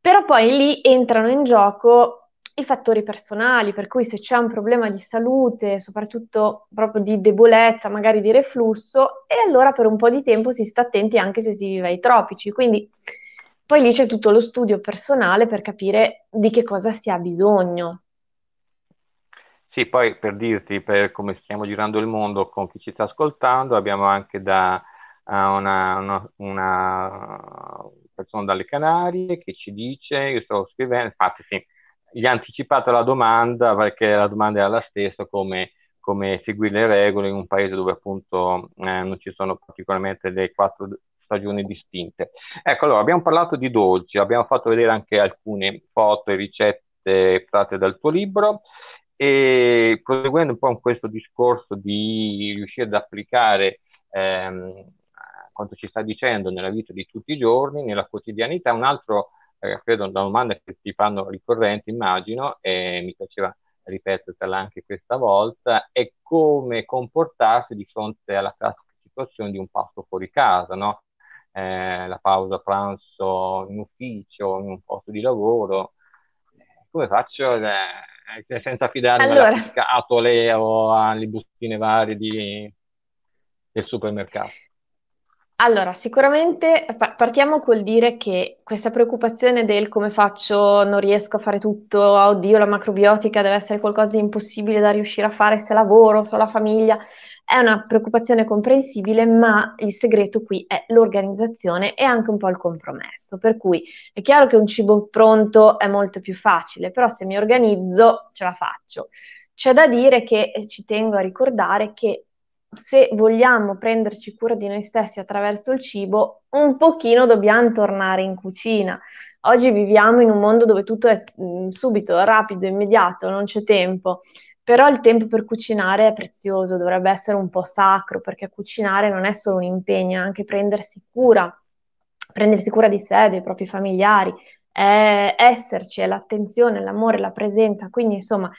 Però poi lì entrano in gioco i fattori personali, per cui se c'è un problema di salute, soprattutto proprio di debolezza, magari di reflusso, e allora per un po' di tempo si sta attenti anche se si vive ai tropici. Quindi poi lì c'è tutto lo studio personale per capire di che cosa si ha bisogno. Sì, poi per dirti per come stiamo girando il mondo con chi ci sta ascoltando, abbiamo anche da uh, una, una, una persona dalle Canarie che ci dice, io sto scrivendo, infatti sì, gli ha anticipato la domanda perché la domanda era la stessa come, come seguire le regole in un paese dove appunto eh, non ci sono particolarmente le quattro stagioni distinte. Ecco, allora abbiamo parlato di dolci, abbiamo fatto vedere anche alcune foto e ricette tratte dal tuo libro e proseguendo un po' in questo discorso di riuscire ad applicare ehm, quanto ci sta dicendo nella vita di tutti i giorni, nella quotidianità, un altro era eh, credo una domanda che ti fanno ricorrente, immagino, e mi piaceva ripetertela anche questa volta, è come comportarsi di fronte alla classica situazione di un pasto fuori casa, no? Eh, la pausa pranzo in ufficio, in un posto di lavoro, come faccio eh, eh senza fidarmi allora... alla scatole o alle bustine varie di, del supermercato? Allora, sicuramente eh, partiamo col dire che questa preoccupazione del come faccio, non riesco a fare tutto, oddio, la macrobiotica deve essere qualcosa di impossibile da riuscire a fare se lavoro, se ho la famiglia, è una preoccupazione comprensibile, ma il segreto qui è l'organizzazione e anche un po' il compromesso. Per cui è chiaro che un cibo pronto è molto più facile, però se mi organizzo ce la faccio. C'è da dire che ci tengo a ricordare che se vogliamo prenderci cura di noi stessi attraverso il cibo, un pochino dobbiamo tornare in cucina. Oggi viviamo in un mondo dove tutto è mh, mm, subito, rapido, immediato, non c'è tempo. Però il tempo per cucinare è prezioso, dovrebbe essere un po' sacro, perché cucinare non è solo un impegno, è anche prendersi cura, prendersi cura di sé, dei propri familiari, è esserci, è l'attenzione, l'amore, la presenza, quindi insomma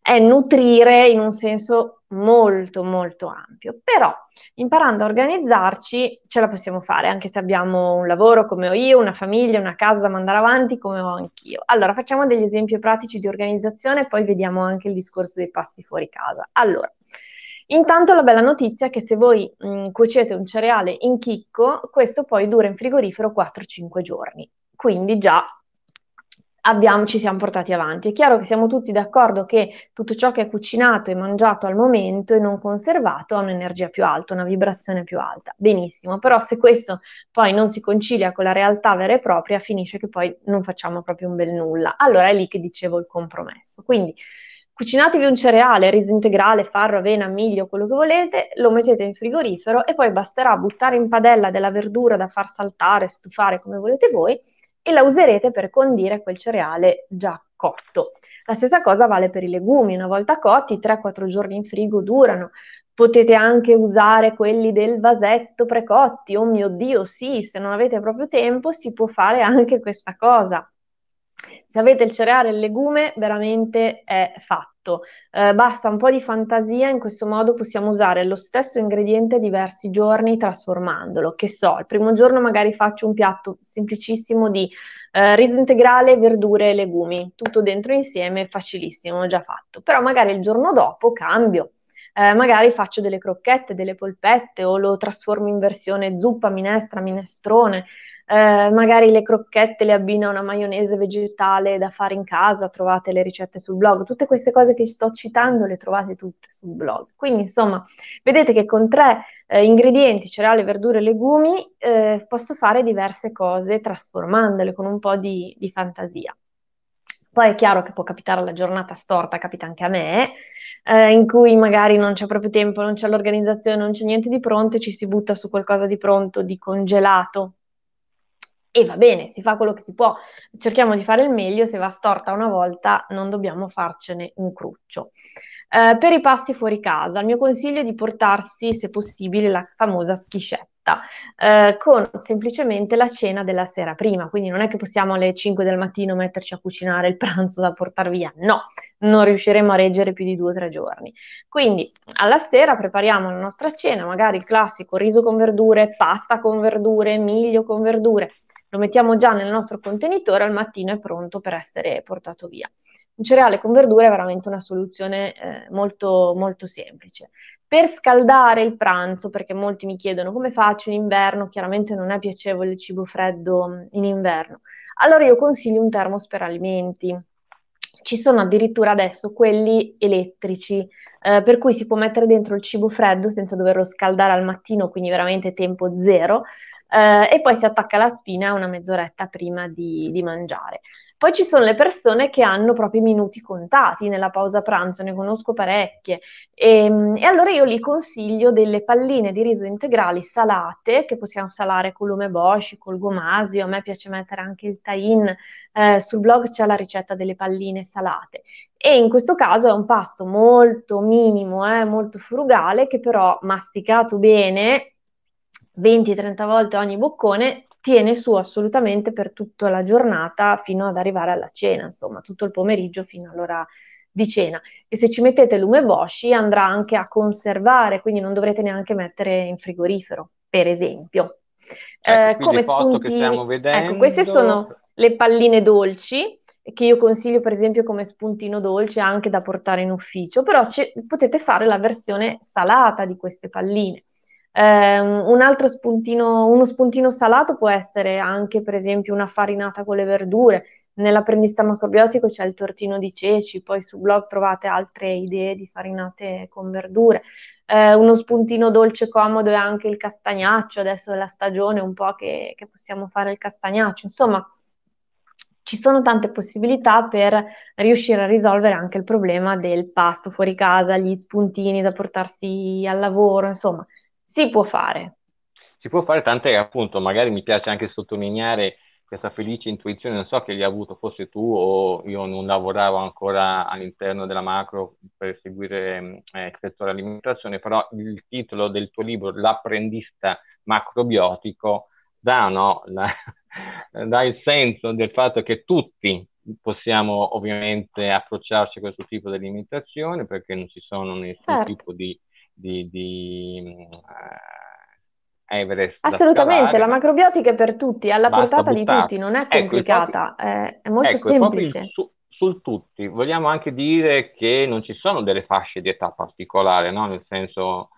è nutrire in un senso molto molto ampio, però imparando a organizzarci ce la possiamo fare anche se abbiamo un lavoro come ho io, una famiglia, una casa da mandare avanti come ho anch'io. Allora facciamo degli esempi pratici di organizzazione e poi vediamo anche il discorso dei pasti fuori casa. Allora, Intanto la bella notizia è che se voi mh, mm, cuocete un cereale in chicco, questo poi dura in frigorifero 4-5 giorni. Quindi già abbiamo, ci siamo portati avanti. È chiaro che siamo tutti d'accordo che tutto ciò che è cucinato e mangiato al momento e non conservato ha un'energia più alta, una vibrazione più alta. Benissimo, però se questo poi non si concilia con la realtà vera e propria, finisce che poi non facciamo proprio un bel nulla. Allora è lì che dicevo il compromesso. Quindi cucinatevi un cereale, riso integrale, farro, avena, miglio, quello che volete, lo mettete in frigorifero e poi basterà buttare in padella della verdura da far saltare, stufare come volete voi e la userete per condire quel cereale già cotto. La stessa cosa vale per i legumi, una volta cotti 3-4 giorni in frigo durano. Potete anche usare quelli del vasetto precotti, oh mio Dio, sì, se non avete proprio tempo si può fare anche questa cosa se avete il cereale e il legume, veramente è fatto. Eh, basta un po' di fantasia, in questo modo possiamo usare lo stesso ingrediente diversi giorni trasformandolo. Che so, il primo giorno magari faccio un piatto semplicissimo di eh, riso integrale, verdure e legumi, tutto dentro insieme, facilissimo, già fatto. Però magari il giorno dopo cambio. Eh, magari faccio delle crocchette, delle polpette o lo trasformo in versione zuppa, minestra, minestrone. Eh, magari le crocchette le abbina a una maionese vegetale da fare in casa, trovate le ricette sul blog. Tutte queste cose che sto citando le trovate tutte sul blog. Quindi, insomma, vedete che con tre eh, ingredienti, cereali, verdure e legumi, eh, posso fare diverse cose trasformandole con un po' di, di fantasia. Poi è chiaro che può capitare la giornata storta, capita anche a me, eh, in cui magari non c'è proprio tempo, non c'è l'organizzazione, non c'è niente di pronto e ci si butta su qualcosa di pronto, di congelato, e va bene, si fa quello che si può, cerchiamo di fare il meglio, se va storta una volta non dobbiamo farcene un cruccio. Eh, per i pasti fuori casa, il mio consiglio è di portarsi, se possibile, la famosa schiscetta, eh, con semplicemente la cena della sera prima, quindi non è che possiamo alle 5 del mattino metterci a cucinare il pranzo da portare via, no, non riusciremo a reggere più di 2-3 giorni. Quindi alla sera prepariamo la nostra cena, magari il classico riso con verdure, pasta con verdure, miglio con verdure, lo mettiamo già nel nostro contenitore, al mattino è pronto per essere portato via. Un cereale con verdure è veramente una soluzione eh, molto, molto semplice. Per scaldare il pranzo, perché molti mi chiedono come faccio in inverno, chiaramente non è piacevole il cibo freddo mm, in inverno, allora io consiglio un termos per alimenti. Ci sono addirittura adesso quelli elettrici eh, per cui si può mettere dentro il cibo freddo senza doverlo scaldare al mattino, quindi veramente tempo zero, eh, e poi si attacca la spina una mezz'oretta prima di, di mangiare. Poi ci sono le persone che hanno proprio i minuti contati nella pausa pranzo, ne conosco parecchie, e, ehm, e allora io li consiglio delle palline di riso integrali salate, che possiamo salare con l'umeboshi, col gomasio, a me piace mettere anche il tain, eh, sul blog c'è la ricetta delle palline salate, e in questo caso è un pasto molto minimo, eh, molto frugale, che però masticato bene 20-30 volte ogni boccone tiene su assolutamente per tutta la giornata fino ad arrivare alla cena, insomma, tutto il pomeriggio fino all'ora di cena. E se ci mettete l'umeboshi andrà anche a conservare, quindi non dovrete neanche mettere in frigorifero, per esempio. Ecco, eh, come spunti, vedendo... ecco, queste sono le palline dolci che io consiglio per esempio come spuntino dolce anche da portare in ufficio, però c- potete fare la versione salata di queste palline. Eh, un altro spuntino, uno spuntino salato può essere anche per esempio una farinata con le verdure, nell'apprendista macrobiotico c'è il tortino di ceci, poi su blog trovate altre idee di farinate con verdure. Eh, uno spuntino dolce comodo è anche il castagnaccio, adesso è la stagione un po' che, che possiamo fare il castagnaccio, insomma ci sono tante possibilità per riuscire a risolvere anche il problema del pasto fuori casa, gli spuntini da portarsi al lavoro, insomma, si può fare. Si può fare tant'è che appunto magari mi piace anche sottolineare questa felice intuizione, non so che li hai avuto forse tu o io non lavoravo ancora all'interno della macro per seguire eh, il settore alimentazione, però il titolo del tuo libro, L'apprendista macrobiotico, dà no, la, dà il senso del fatto che tutti possiamo ovviamente approcciarci a questo tipo di limitazione perché non ci sono nessun certo. tipo di, di, di uh, Everest. Assolutamente, la macrobiotica è per tutti, è alla Basta portata buttarsi. di tutti, non è ecco, complicata, ecco, è, è, molto ecco, semplice. sul tutti, vogliamo anche dire che non ci sono delle fasce di età particolare, no? nel senso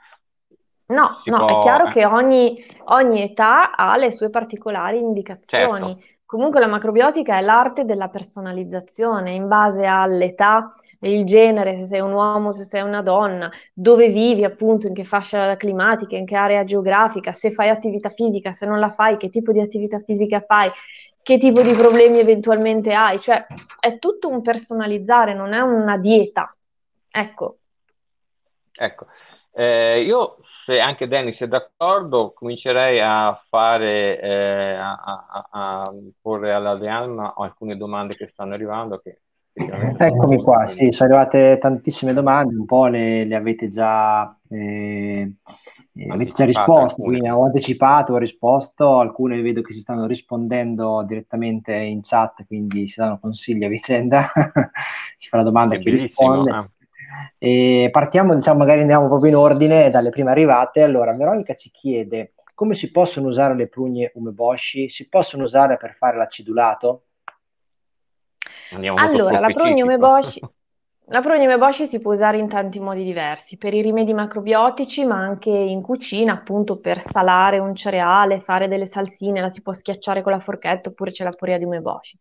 No, no, può... è chiaro eh. che ogni, ogni, età ha le sue particolari indicazioni. Certo. Comunque la macrobiotica è l'arte della personalizzazione in base all'età, il genere, se sei un uomo, se sei una donna, dove vivi appunto, in che fascia climatica, in che area geografica, se fai attività fisica, se non la fai, che tipo di attività fisica fai, che tipo di problemi eventualmente hai. Cioè è tutto un personalizzare, non è una dieta. Ecco. Ecco. Eh, io se anche Dennis è d'accordo, comincerei a fare eh, a, a, a, porre alla Deanna alcune domande che stanno arrivando. Che Eccomi qua, sì, sono arrivate tantissime domande, un po' le, le avete già, eh, eh avete già risposto, alcune. quindi ho anticipato, ho risposto, alcune vedo che si stanno rispondendo direttamente in chat, quindi si danno consigli a vicenda, chi fa la domanda è chi risponde. Eh. E partiamo, diciamo, magari andiamo proprio in ordine dalle prime arrivate. Allora, Veronica ci chiede come si possono usare le prugne umeboshi? Si possono usare per fare l'acidulato? Andiamo allora, la prugna umeboshi... La prugna umeboshi si può usare in tanti modi diversi, per i rimedi macrobiotici, ma anche in cucina, appunto per salare un cereale, fare delle salsine, la si può schiacciare con la forchetta oppure c'è la purea di umeboshi.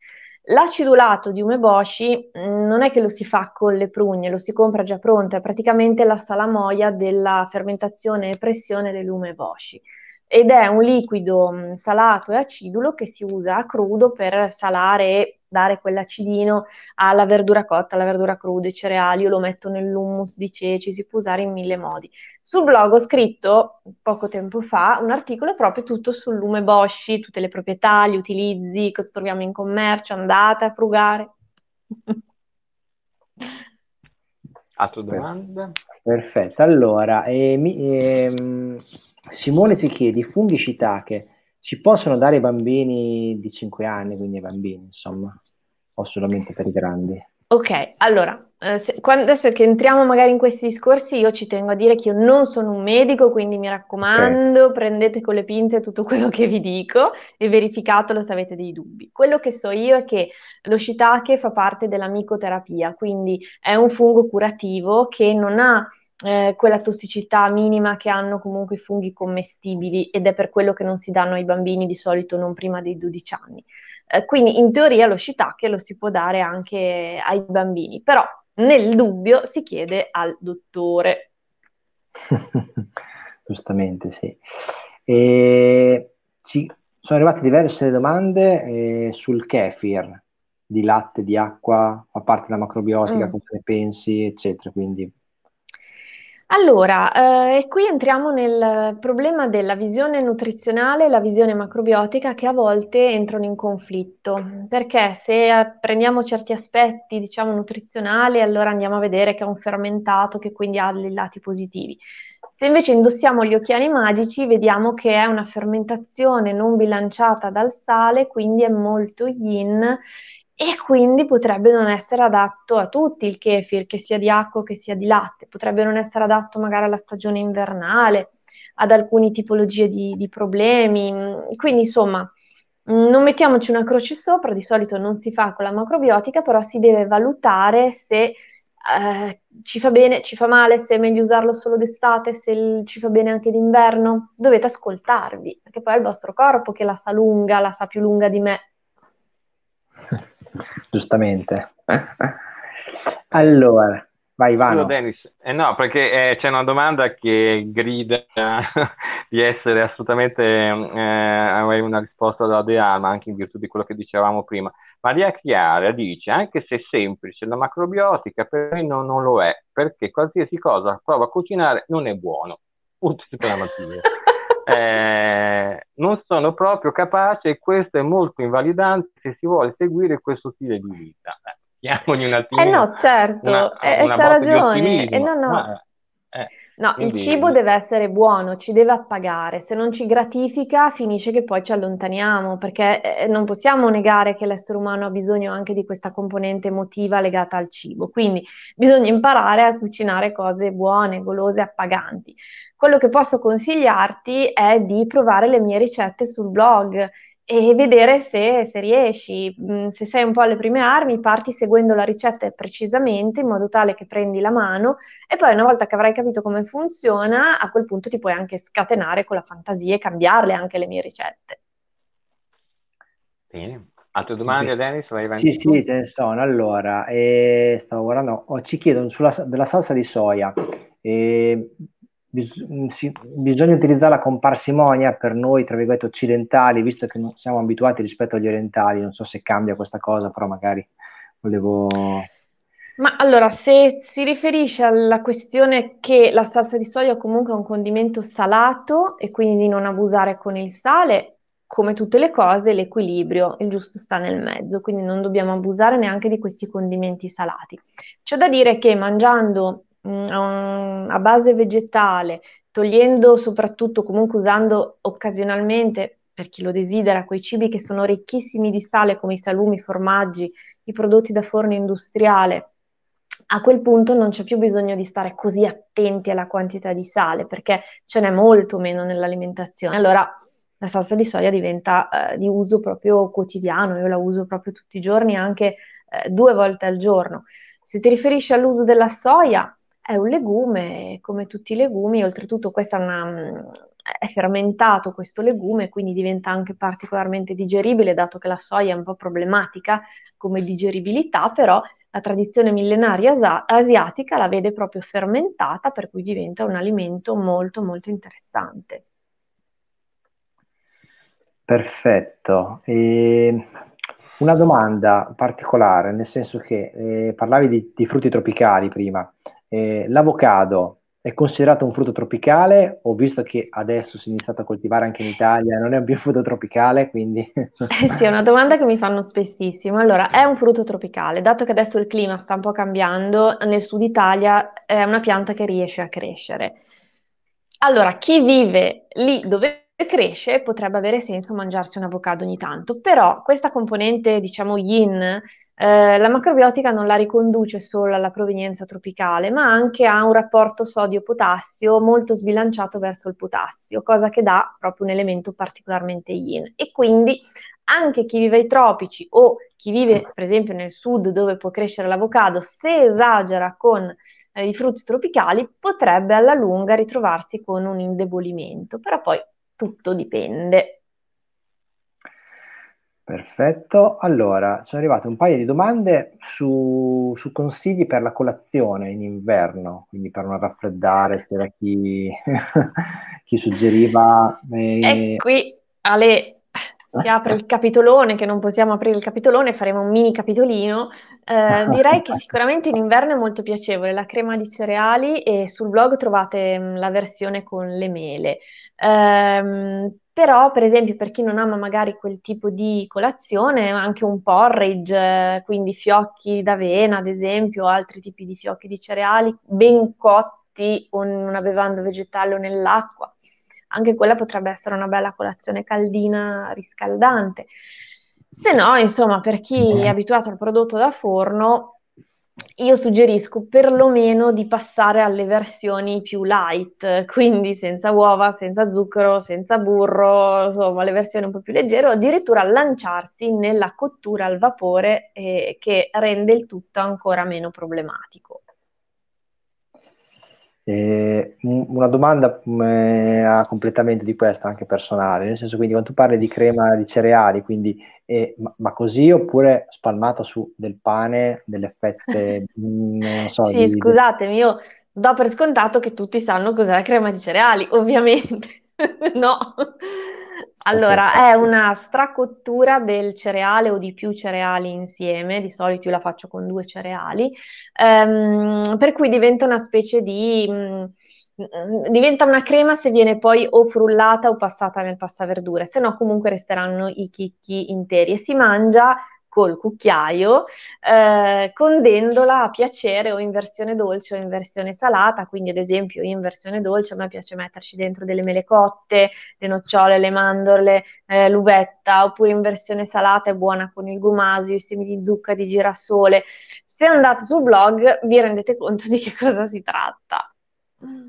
L'acidulato di umeboshi mm, non è che lo si fa con le prugne, lo si compra già pronto, è praticamente la salamoia della fermentazione e pressione dell'umeboshi ed è un liquido mm, salato e acidulo che si usa a crudo per salare dare quell'acidino alla verdura cotta, alla verdura cruda, i cereali, io lo metto nell'hummus di ceci, si può usare in mille modi. Sul blog ho scritto poco tempo fa un articolo proprio tutto sull'ume Bosci, tutte le proprietà, gli utilizzi, cosa troviamo in commercio, andate a frugare. Altre domande? Perfetto, allora, eh, mi, eh, Simone ti chiede, i funghi shiitake si possono dare ai bambini di 5 anni, quindi ai bambini, insomma, o solamente per i grandi? Ok, allora, eh, se, quando, adesso che entriamo magari in questi discorsi, io ci tengo a dire che io non sono un medico, quindi mi raccomando, okay. prendete con le pinze tutto quello che vi dico e verificatelo se avete dei dubbi. Quello che so io è che lo shiitake fa parte della micoterapia, quindi è un fungo curativo che non ha eh, quella tossicità minima che hanno comunque i funghi commestibili ed è per quello che non si danno ai bambini di solito non prima dei 12 anni. Eh, quindi in teoria lo shiitake lo si può dare anche ai bambini, però nel dubbio si chiede al dottore. Giustamente, sì. E ci sono arrivate diverse domande eh, sul kefir di latte, di acqua, fa parte della macrobiotica, mm. cosa ne pensi, eccetera. Quindi allora, eh, e qui entriamo nel problema della visione nutrizionale e la visione macrobiotica che a volte entrano in conflitto, perché se eh, prendiamo certi aspetti, diciamo, nutrizionali, allora andiamo a vedere che è un fermentato che quindi ha dei lati positivi. Se invece indossiamo gli occhiali magici, vediamo che è una fermentazione non bilanciata dal sale, quindi è molto yin e quindi potrebbe non essere adatto a tutti il kefir, che sia di acqua che sia di latte, potrebbe non essere adatto magari alla stagione invernale, ad alcune tipologie di, di problemi. Quindi insomma, non mettiamoci una croce sopra, di solito non si fa con la macrobiotica, però si deve valutare se eh, ci fa bene, ci fa male, se è meglio usarlo solo d'estate, se ci fa bene anche d'inverno. Dovete ascoltarvi, perché poi è il vostro corpo che la sa lunga, la sa più lunga di me giustamente. Eh, eh. Allora, vai Ivano. Dennis, eh no, perché eh, c'è una domanda che grida di essere assolutamente eh, una risposta da DA, ma anche in virtù di quello che dicevamo prima. Maria Chiara dice, anche se è semplice, la macrobiotica per me non, non lo è, perché qualsiasi cosa prova a cucinare non è buono. Punto di esclamazione. eh, non sono proprio capace e questo è molto invalidante se si vuole seguire questo stile di vita. Diamogli eh, un attimo. Eh no, certo, eh, eh c'ha ragione. Eh, no, no. Ma, eh, no il cibo deve essere buono, ci deve appagare. Se non ci gratifica, finisce che poi ci allontaniamo, perché eh, non possiamo negare che l'essere umano ha bisogno anche di questa componente emotiva legata al cibo. Quindi bisogna imparare a cucinare cose buone, golose, appaganti quello che posso consigliarti è di provare le mie ricette sul blog e vedere se, se, riesci. Mm, se sei un po' alle prime armi, parti seguendo la ricetta precisamente in modo tale che prendi la mano e poi una volta che avrai capito come funziona, a quel punto ti puoi anche scatenare con la fantasia e cambiarle anche le mie ricette. Bene. Altre domande, Dennis? Vai avanti sì, tu? sì, ce ne sono. Allora, eh, stavo guardando, oh, ci chiedono sulla, della salsa di soia. Eh, bis- mm, si- bisogna utilizzarla con parsimonia per noi, tra virgolette, occidentali, visto che non siamo abituati rispetto agli orientali. Non so se cambia questa cosa, però magari volevo... Ma allora, se si riferisce alla questione che la salsa di soia comunque è un condimento salato e quindi non abusare con il sale, come tutte le cose, l'equilibrio, il giusto sta nel mezzo, quindi non dobbiamo abusare neanche di questi condimenti salati. C'è da dire che mangiando Mm, a base vegetale, togliendo soprattutto, comunque usando occasionalmente, per chi lo desidera, quei cibi che sono ricchissimi di sale come i salumi, i formaggi, i prodotti da forno industriale, a quel punto non c'è più bisogno di stare così attenti alla quantità di sale perché ce n'è molto meno nell'alimentazione. Allora la salsa di soia diventa eh, di uso proprio quotidiano, io la uso proprio tutti i giorni, anche eh, due volte al giorno. Se ti riferisci all'uso della soia, è un legume, come tutti i legumi, oltretutto questa è una, mm, è fermentato questo legume, quindi diventa anche particolarmente digeribile, dato che la soia è un po' problematica come digeribilità, però la tradizione millenaria asiatica la vede proprio fermentata, per cui diventa un alimento molto molto interessante. Perfetto. E ehm, una domanda particolare, nel senso che eh, parlavi di, di frutti tropicali prima. Eh, l'avocado è considerato un frutto tropicale? Ho visto che adesso si è iniziato a coltivare anche in Italia, non è più un frutto tropicale, quindi... Eh sì, è una domanda che mi fanno spessissimo. Allora, è un frutto tropicale, dato che adesso il clima sta un po' cambiando, nel sud Italia è una pianta che riesce a crescere. Allora, chi vive lì dove cresce potrebbe avere senso mangiarsi un avocado ogni tanto, però questa componente, diciamo yin, eh, la macrobiotica non la riconduce solo alla provenienza tropicale, ma anche a un rapporto sodio-potassio molto sbilanciato verso il potassio, cosa che dà proprio un elemento particolarmente yin. E quindi anche chi vive ai tropici o chi vive per esempio nel sud dove può crescere l'avocado, se esagera con eh, i frutti tropicali, potrebbe alla lunga ritrovarsi con un indebolimento, però poi tutto dipende. Perfetto, allora sono arrivate un paio di domande su, su, consigli per la colazione in inverno, quindi per non raffreddare, c'era chi, chi suggeriva... Eh... qui Ale si apre il capitolone, che non possiamo aprire il capitolone, faremo un mini capitolino. Eh, direi che sicuramente in inverno è molto piacevole la crema di cereali e sul blog trovate mm, la versione con le mele. Ehm, però, per esempio, per chi non ama magari quel tipo di colazione, anche un porridge, quindi fiocchi d'avena, ad esempio, o altri tipi di fiocchi di cereali ben cotti o in una bevanda vegetale o nell'acqua, anche quella potrebbe essere una bella colazione caldina, riscaldante. Se no, insomma, per chi è abituato al prodotto da forno, io suggerisco perlomeno di passare alle versioni più light, quindi senza uova, senza zucchero, senza burro, insomma le versioni un po' più leggere, o addirittura lanciarsi nella cottura al vapore eh, che rende il tutto ancora meno problematico. Eh, una domanda mm, eh, a completamento di questa, anche personale, nel senso quindi quando tu parli di crema di cereali, quindi eh, ma, ma, così oppure spalmata su del pane, delle fette, mm, non so. sì, di, scusatemi, io do per scontato che tutti sanno cos'è la crema di cereali, ovviamente, no. Allora, è una stracottura del cereale o di più cereali insieme, di solito io la faccio con due cereali, ehm, per cui diventa una specie di... Mh, mm, diventa una crema se viene poi o frullata o passata nel passaverdure, se no comunque resteranno i chicchi interi e si mangia col cucchiaio, eh, condendola a piacere o in versione dolce o in versione salata, quindi ad esempio in versione dolce a me piace metterci dentro delle mele cotte, le nocciole, le mandorle, eh, l'uvetta, oppure in versione salata è buona con il gumasio, i semi di zucca, di girasole. Se andate sul blog vi rendete conto di che cosa si tratta. Mm.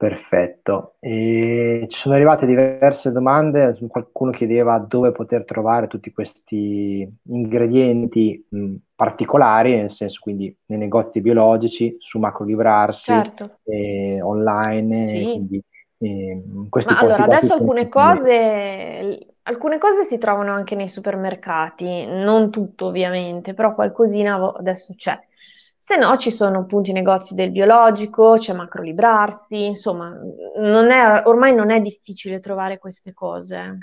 Perfetto, e ci sono arrivate diverse domande, qualcuno chiedeva dove poter trovare tutti questi ingredienti mh, particolari, nel senso quindi nei negozi biologici, su Macro Librarsi, certo. e online. Sì. E quindi, e Ma allora, adesso alcune cose, alcune cose si trovano anche nei supermercati, non tutto ovviamente, però qualcosina adesso c'è. Se no ci sono appunto i negozi del biologico, c'è macrolibrarsi, insomma, non è, ormai non è difficile trovare queste cose.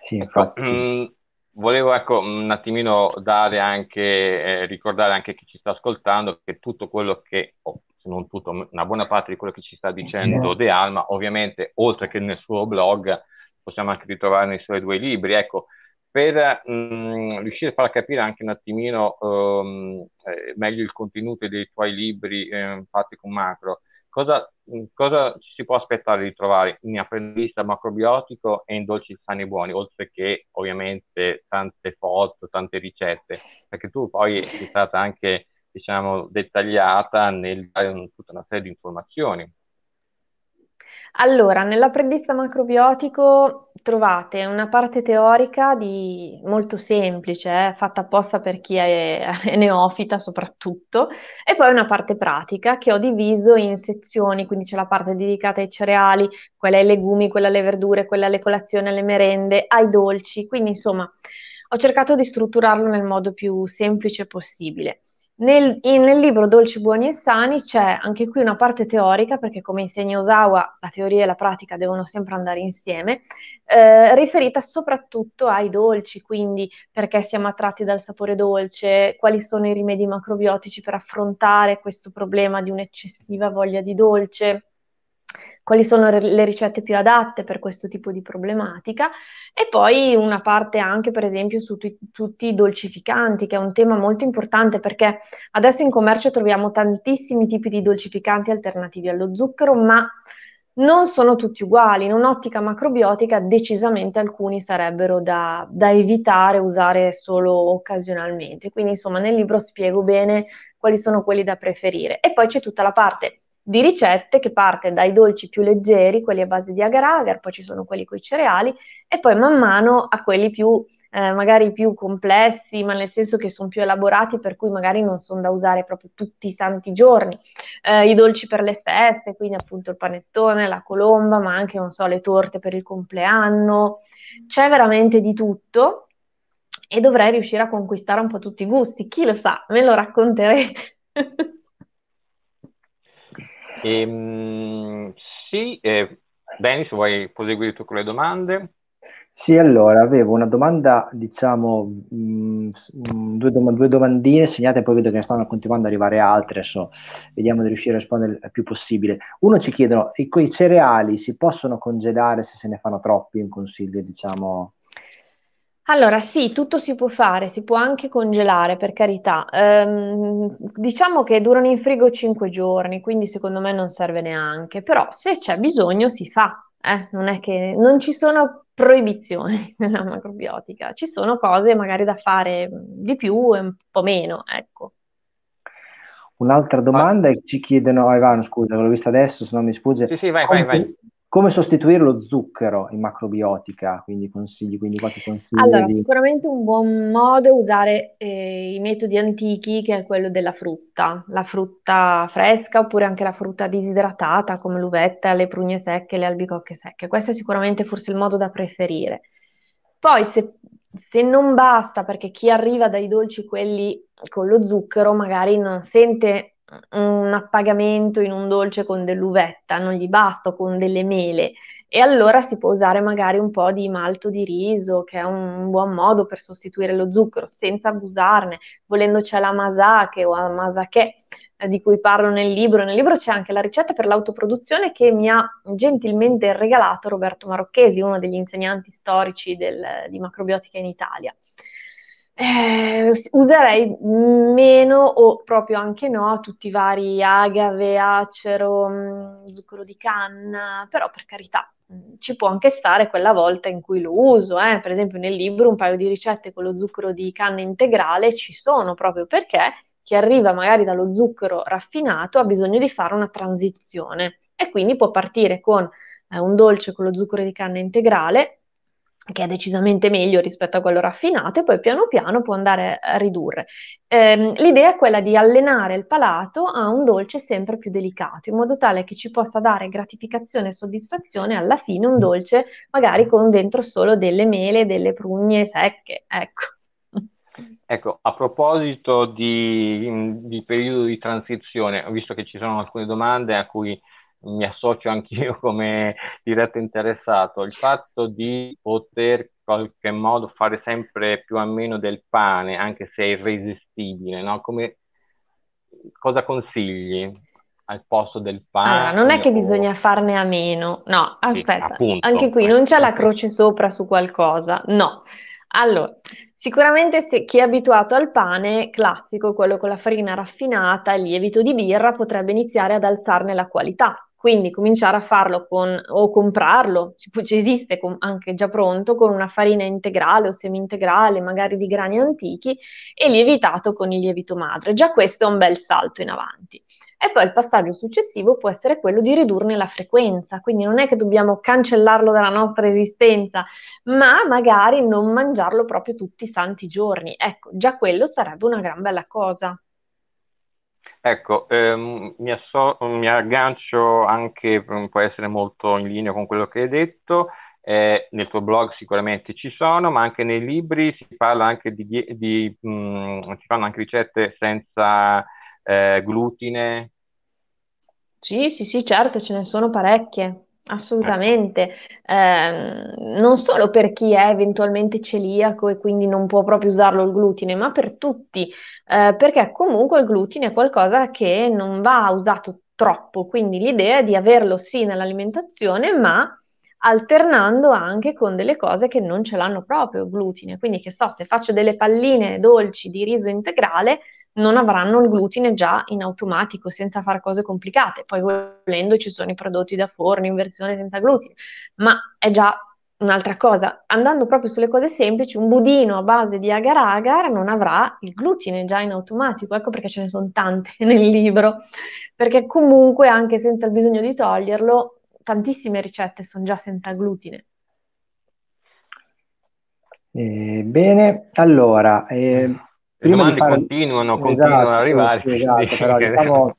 Sì, ecco, infatti. Ecco, volevo ecco, un attimino dare anche, eh, ricordare anche chi ci sta ascoltando che tutto quello che, oh, non tutto, una buona parte di quello che ci sta dicendo De Alma, ovviamente oltre che nel suo blog, possiamo anche ritrovare nei suoi due libri. Ecco, per mh, mm, riuscire a far capire anche un attimino ehm, eh, meglio il contenuto dei tuoi libri eh, fatti con macro, cosa, mm, cosa, ci si può aspettare di trovare in apprendista macrobiotico e in dolci sani e buoni, oltre che ovviamente tante foto, tante ricette, perché tu poi sei stata anche diciamo, dettagliata nel dare tutta una serie di informazioni. Allora, nell'apprendista macrobiotico trovate una parte teorica di- molto semplice, eh, fatta apposta per chi è, è neofita soprattutto, e poi una parte pratica che ho diviso in sezioni, quindi c'è la parte dedicata ai cereali, quella ai legumi, quella alle verdure, quella alle colazioni, alle merende, ai dolci, quindi insomma ho cercato di strutturarlo nel modo più semplice possibile. Nel, in, nel, libro Dolci, Buoni e Sani c'è anche qui una parte teorica, perché come insegna Osawa la teoria e la pratica devono sempre andare insieme, eh, riferita soprattutto ai dolci, quindi perché siamo attratti dal sapore dolce, quali sono i rimedi macrobiotici per affrontare questo problema di un'eccessiva voglia di dolce quali sono le ricette più adatte per questo tipo di problematica e poi una parte anche per esempio su t- tutti i dolcificanti che è un tema molto importante perché adesso in commercio troviamo tantissimi tipi di dolcificanti alternativi allo zucchero ma non sono tutti uguali, in un'ottica macrobiotica decisamente alcuni sarebbero da, da evitare, usare solo occasionalmente. Quindi insomma nel libro spiego bene quali sono quelli da preferire. E poi c'è tutta la parte di ricette che parte dai dolci più leggeri, quelli a base di agar-agar, poi ci sono quelli con i cereali e poi man mano a quelli più eh, magari più complessi, ma nel senso che sono più elaborati, per cui magari non sono da usare proprio tutti i santi giorni. Eh, I dolci per le feste, quindi appunto il panettone, la colomba, ma anche non so, le torte per il compleanno. C'è veramente di tutto e dovrei riuscire a conquistare un po' tutti i gusti. Chi lo sa, me lo racconterete. E, ehm, sì, eh, se vuoi proseguire tu con le domande? Sì, allora avevo una domanda, diciamo, mh, mm, due, dom- due, domandine segnate, poi vedo che ne stanno continuando ad arrivare altre, so. vediamo di riuscire a rispondere il più possibile. Uno ci chiedono, i, i cereali si possono congelare se se ne fanno troppi in consiglio, diciamo? Allora, sì, tutto si può fare, si può anche congelare, per carità. Ehm, diciamo che durano in frigo 5 giorni, quindi secondo me non serve neanche, però se c'è bisogno si fa, eh? Non è che non ci sono proibizioni nella macrobiotica, ci sono cose magari da fare di più e un po' meno, ecco. Un'altra domanda ah. ci chiedono, oh, Ivano, scusa, l'ho vista adesso, se no mi sfugge. Sì, sì, vai, vai, vai. Come sostituire lo zucchero in macrobiotica? Quindi consigli, quindi qualche consiglio. Allora, di... sicuramente un buon modo è usare eh, i metodi antichi, che è quello della frutta, la frutta fresca oppure anche la frutta disidratata, come l'uvetta, le prugne secche, le albicocche secche. Questo è sicuramente forse il modo da preferire. Poi, se, se non basta, perché chi arriva dai dolci quelli con lo zucchero magari non sente un appagamento in un dolce con dell'uvetta, non gli basta, o con delle mele. E allora si può usare magari un po' di malto di riso, che è un buon modo per sostituire lo zucchero, senza abusarne. Volendo c'è la masache o la masache, eh, di cui parlo nel libro. Nel libro c'è anche la ricetta per l'autoproduzione che mi ha gentilmente regalato Roberto Marocchesi, uno degli insegnanti storici del, di macrobiotica in Italia eh, userei meno o proprio anche no tutti i vari agave, acero, mm, zucchero di canna, però per carità mm, ci può anche stare quella volta in cui lo uso, eh. per esempio nel libro un paio di ricette con lo zucchero di canna integrale ci sono proprio perché chi arriva magari dallo zucchero raffinato ha bisogno di fare una transizione e quindi può partire con eh, un dolce con lo zucchero di canna integrale che è decisamente meglio rispetto a quello raffinato e poi piano piano può andare a ridurre. Eh, l'idea è quella di allenare il palato a un dolce sempre più delicato, in modo tale che ci possa dare gratificazione e soddisfazione alla fine un dolce magari con dentro solo delle mele, delle prugne secche, ecco. Ecco, a proposito di, di periodo di transizione, ho visto che ci sono alcune domande a cui mi associo anch'io come diretto interessato, il fatto di poter in qualche modo fare sempre più a meno del pane, anche se è irresistibile, no? Come, cosa consigli al posto del pane? Allora, non è che o... bisogna farne a meno, no, aspetta, sì, anche qui non c'è la croce sopra su qualcosa, no. Allora, sicuramente se chi è abituato al pane classico, quello con la farina raffinata il lievito di birra, potrebbe iniziare ad alzarne la qualità. Quindi cominciare a farlo con, o comprarlo, ci esiste con, anche già pronto, con una farina integrale o semi-integrale, magari di grani antichi, e lievitato con il lievito madre. Già questo è un bel salto in avanti. E poi il passaggio successivo può essere quello di ridurne la frequenza, quindi non è che dobbiamo cancellarlo dalla nostra esistenza, ma magari non mangiarlo proprio tutti i santi giorni. Ecco, già quello sarebbe una gran bella cosa. Ecco, ehm, mi, asso- mi, aggancio anche, mm, può essere molto in linea con quello che hai detto, eh, nel tuo blog sicuramente ci sono, ma anche nei libri si, parla anche di, di, mh, mm, si fanno anche ricette senza eh, glutine. Sì, sì, sì, certo, ce ne sono parecchie. Eh. Assolutamente, eh, non solo per chi è eventualmente celiaco e quindi non può proprio usarlo il glutine, ma per tutti, eh, perché comunque il glutine è qualcosa che non va usato troppo, quindi l'idea è di averlo sì nell'alimentazione, ma alternando anche con delle cose che non ce l'hanno proprio il glutine, quindi che so, se faccio delle palline dolci di riso integrale, non avranno il glutine già in automatico, senza fare cose complicate. Poi volendo ci sono i prodotti da forno in versione senza glutine, ma è già un'altra cosa. Andando proprio sulle cose semplici, un budino a base di agar agar non avrà il glutine già in automatico, ecco perché ce ne sono tante nel libro, perché comunque anche senza il bisogno di toglierlo, tantissime ricette sono già senza glutine. Eh, bene, allora, eh, prima di fare... continuano, esatto, continuano ad esatto, arrivare. Sì, esatto, però, diciamo,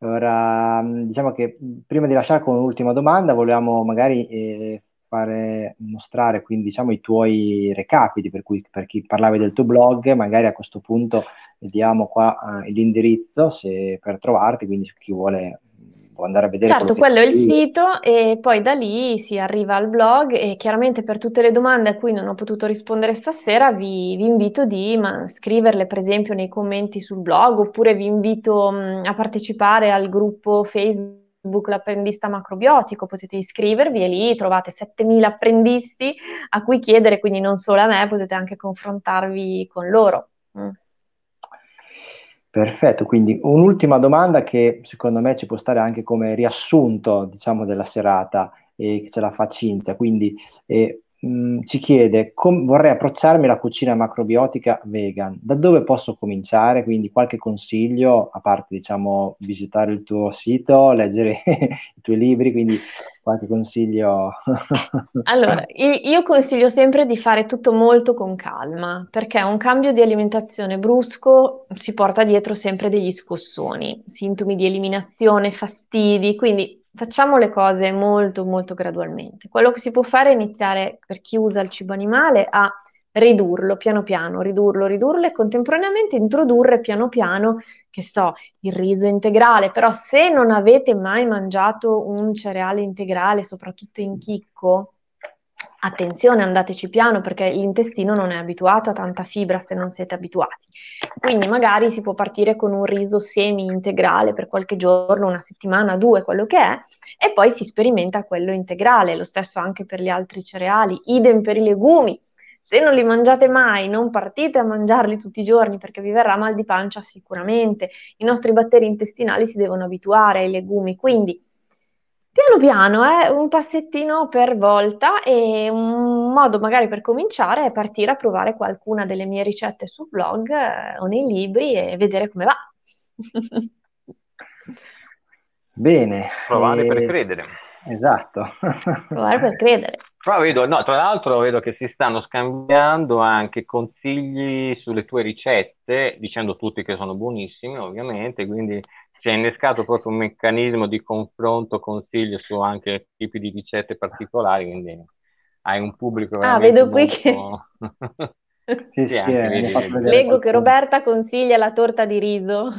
allora, diciamo che prima di lasciare con l'ultima domanda, volevamo magari eh, fare, mostrare quindi diciamo, i tuoi recapiti, per cui per chi parlavi del tuo blog, magari a questo punto vediamo qua eh, l'indirizzo se, per trovarti, quindi chi vuole può andare a vedere. Certo, quello è il sito e poi da lì si arriva al blog e chiaramente per tutte le domande a cui non ho potuto rispondere stasera vi, vi invito di ma, scriverle per esempio nei commenti sul blog oppure vi invito mh, mm, a partecipare al gruppo Facebook l'apprendista macrobiotico, potete iscrivervi e lì trovate 7.000 apprendisti a cui chiedere, quindi non solo a me, potete anche confrontarvi con loro. Mm. Perfetto, quindi un'ultima domanda che secondo me ci può stare anche come riassunto diciamo, della serata e che ce la fa Cinzia, quindi eh, mh, mm, ci chiede com- vorrei approcciarmi alla cucina macrobiotica vegan, da dove posso cominciare? Quindi qualche consiglio, a parte diciamo, visitare il tuo sito, leggere i tuoi libri, quindi qua ti consiglio... allora, io consiglio sempre di fare tutto molto con calma, perché un cambio di alimentazione brusco si porta dietro sempre degli scossoni, sintomi di eliminazione, fastidi, quindi facciamo le cose molto molto gradualmente. Quello che si può fare è iniziare, per chi usa il cibo animale, a ridurlo piano piano, ridurlo, ridurlo e contemporaneamente introdurre piano piano, che so, il riso integrale, però se non avete mai mangiato un cereale integrale, soprattutto in chicco, attenzione, andateci piano perché l'intestino non è abituato a tanta fibra se non siete abituati. Quindi magari si può partire con un riso semi integrale per qualche giorno, una settimana, due, quello che è, e poi si sperimenta quello integrale, lo stesso anche per gli altri cereali, idem per i legumi. Se non li mangiate mai, non partite a mangiarli tutti i giorni perché vi verrà mal di pancia sicuramente. I nostri batteri intestinali si devono abituare ai legumi, quindi piano piano, eh, un passettino per volta e un modo magari per cominciare è partire a provare qualcuna delle mie ricette sul blog eh, o nei libri e vedere come va. Bene. Provare eh, per credere. Esatto. Provare per credere. Però vedo, no, tra l'altro vedo che si stanno scambiando anche consigli sulle tue ricette, dicendo tutti che sono buonissime, ovviamente, quindi si è innescato proprio un meccanismo di confronto, consiglio su anche tipi di ricette particolari, quindi hai un pubblico Ah, vedo qui molto... che... sì, sì, sì eh, leggo che Roberta consiglia la torta di riso.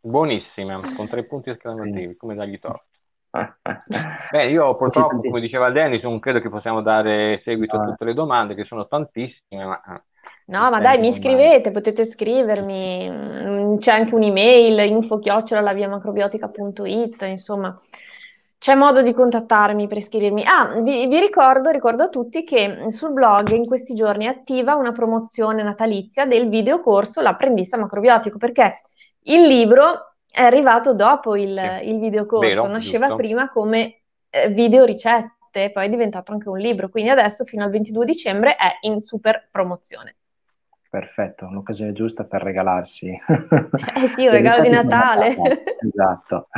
Buonissima, con tre punti esclamativi, come dagli torti. Beh, io purtroppo, come diceva Dennis, non credo che possiamo dare seguito a tutte le domande, che sono tantissime, ma... Ah, no, ma dai, mi scrivete, potete scrivermi, mm, c'è anche un'email, info-laviamacrobiotica.it, insomma, c'è modo di contattarmi per iscrivermi. Ah, vi, vi, ricordo, ricordo a tutti che sul blog in questi giorni è attiva una promozione natalizia del videocorso L'apprendista macrobiotico, perché il libro è arrivato dopo il, sì. il videocorso, Vero, nasceva giusto. prima come eh, video ricette, poi è diventato anche un libro, quindi adesso fino al 22 dicembre è in super promozione perfetto, un'occasione giusta per regalarsi. Eh sì, un regalo di Natale. Natale. Esatto.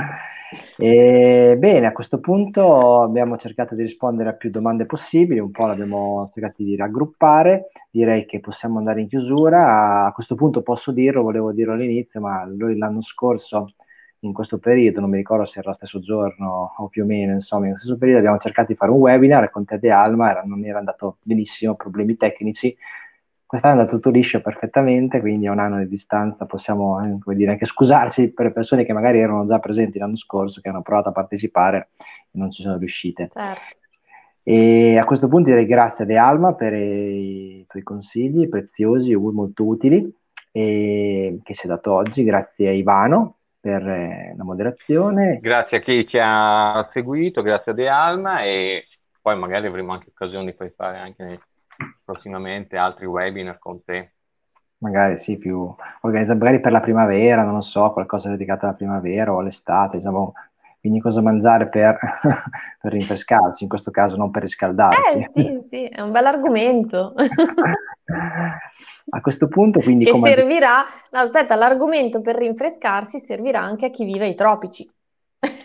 E, bene, a questo punto abbiamo cercato di rispondere a più domande possibili, un po' l'abbiamo cercato di raggruppare, direi che possiamo andare in chiusura. A questo punto posso dirlo, volevo dirlo all'inizio, ma noi l'anno scorso in questo periodo, non mi ricordo se era lo stesso giorno o più o meno, insomma, in questo periodo abbiamo cercato di fare un webinar con e Alma, era, non era andato benissimo, problemi tecnici, Quest'anno è andato tutto liscio perfettamente, quindi a un anno di distanza possiamo eh, dire, anche scusarci per le persone che magari erano già presenti l'anno scorso, che hanno provato a partecipare e non ci sono riuscite. Certo. E a questo punto direi grazie a De Alma per i tuoi consigli preziosi e molto utili che ci hai dato oggi. Grazie a Ivano per eh, la moderazione. Grazie a chi ci ha seguito, grazie a De Alma e poi magari avremo anche occasione di poi fare anche prossimamente altri webinar con te. Magari sì, più organizza magari per la primavera, non lo so, qualcosa dedicato alla primavera o all'estate, diciamo, quindi cosa mangiare per, per rinfrescarci, in questo caso non per riscaldarsi. Eh sì, sì, è un bel argomento. a questo punto quindi... Che come... servirà, no, aspetta, l'argomento per rinfrescarsi servirà anche a chi vive ai tropici.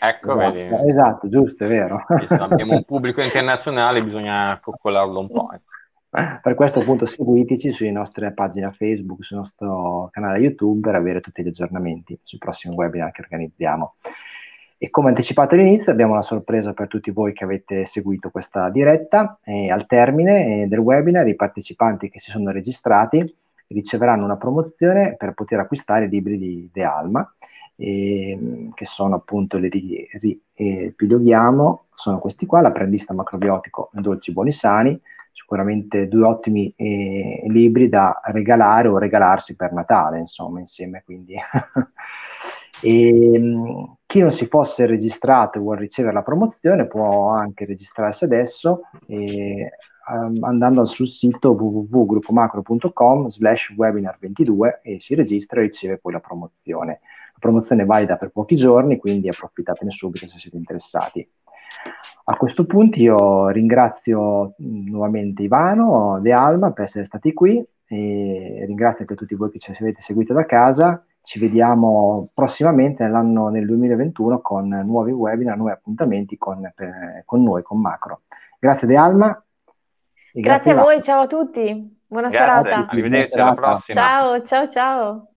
Ecco, esatto, vedi. Esatto, giusto, è vero. Abbiamo un pubblico internazionale, bisogna coccolarlo un po'. Ecco. Eh, per questo appunto seguiteci sulle nostre pagine Facebook, sul nostro canale YouTube per avere tutti gli aggiornamenti sui prossimi webinar che organizziamo. E come anticipato all'inizio abbiamo una sorpresa per tutti voi che avete seguito questa diretta. E eh, al termine eh, del webinar i partecipanti che si sono registrati riceveranno una promozione per poter acquistare i libri di De Alma, e, ehm, che sono appunto, li riepiloghiamo, sono questi qua, l'apprendista macrobiotico Dolci Buoni Sani, sicuramente due ottimi eh, libri da regalare o regalarsi per Natale, insomma, insieme. Quindi. e, ehm, chi non si fosse registrato e vuole ricevere la promozione può anche registrarsi adesso eh, andando sul sito www.gruppomacro.com slash webinar22 e si registra e riceve poi la promozione. La promozione è valida per pochi giorni, quindi approfittatene subito se siete interessati. A questo punto io ringrazio nuovamente Ivano De Alma per essere stati qui e ringrazio anche tutti voi che ci avete seguito da casa. Ci vediamo prossimamente nel 2021 con nuovi webinar, nuovi appuntamenti con, per, con noi, con Macro. Grazie De Alma. Grazie, grazie, a voi, ciao a tutti. Buona grazie, serata. Arrivederci, alla prossima. Ciao, ciao, ciao.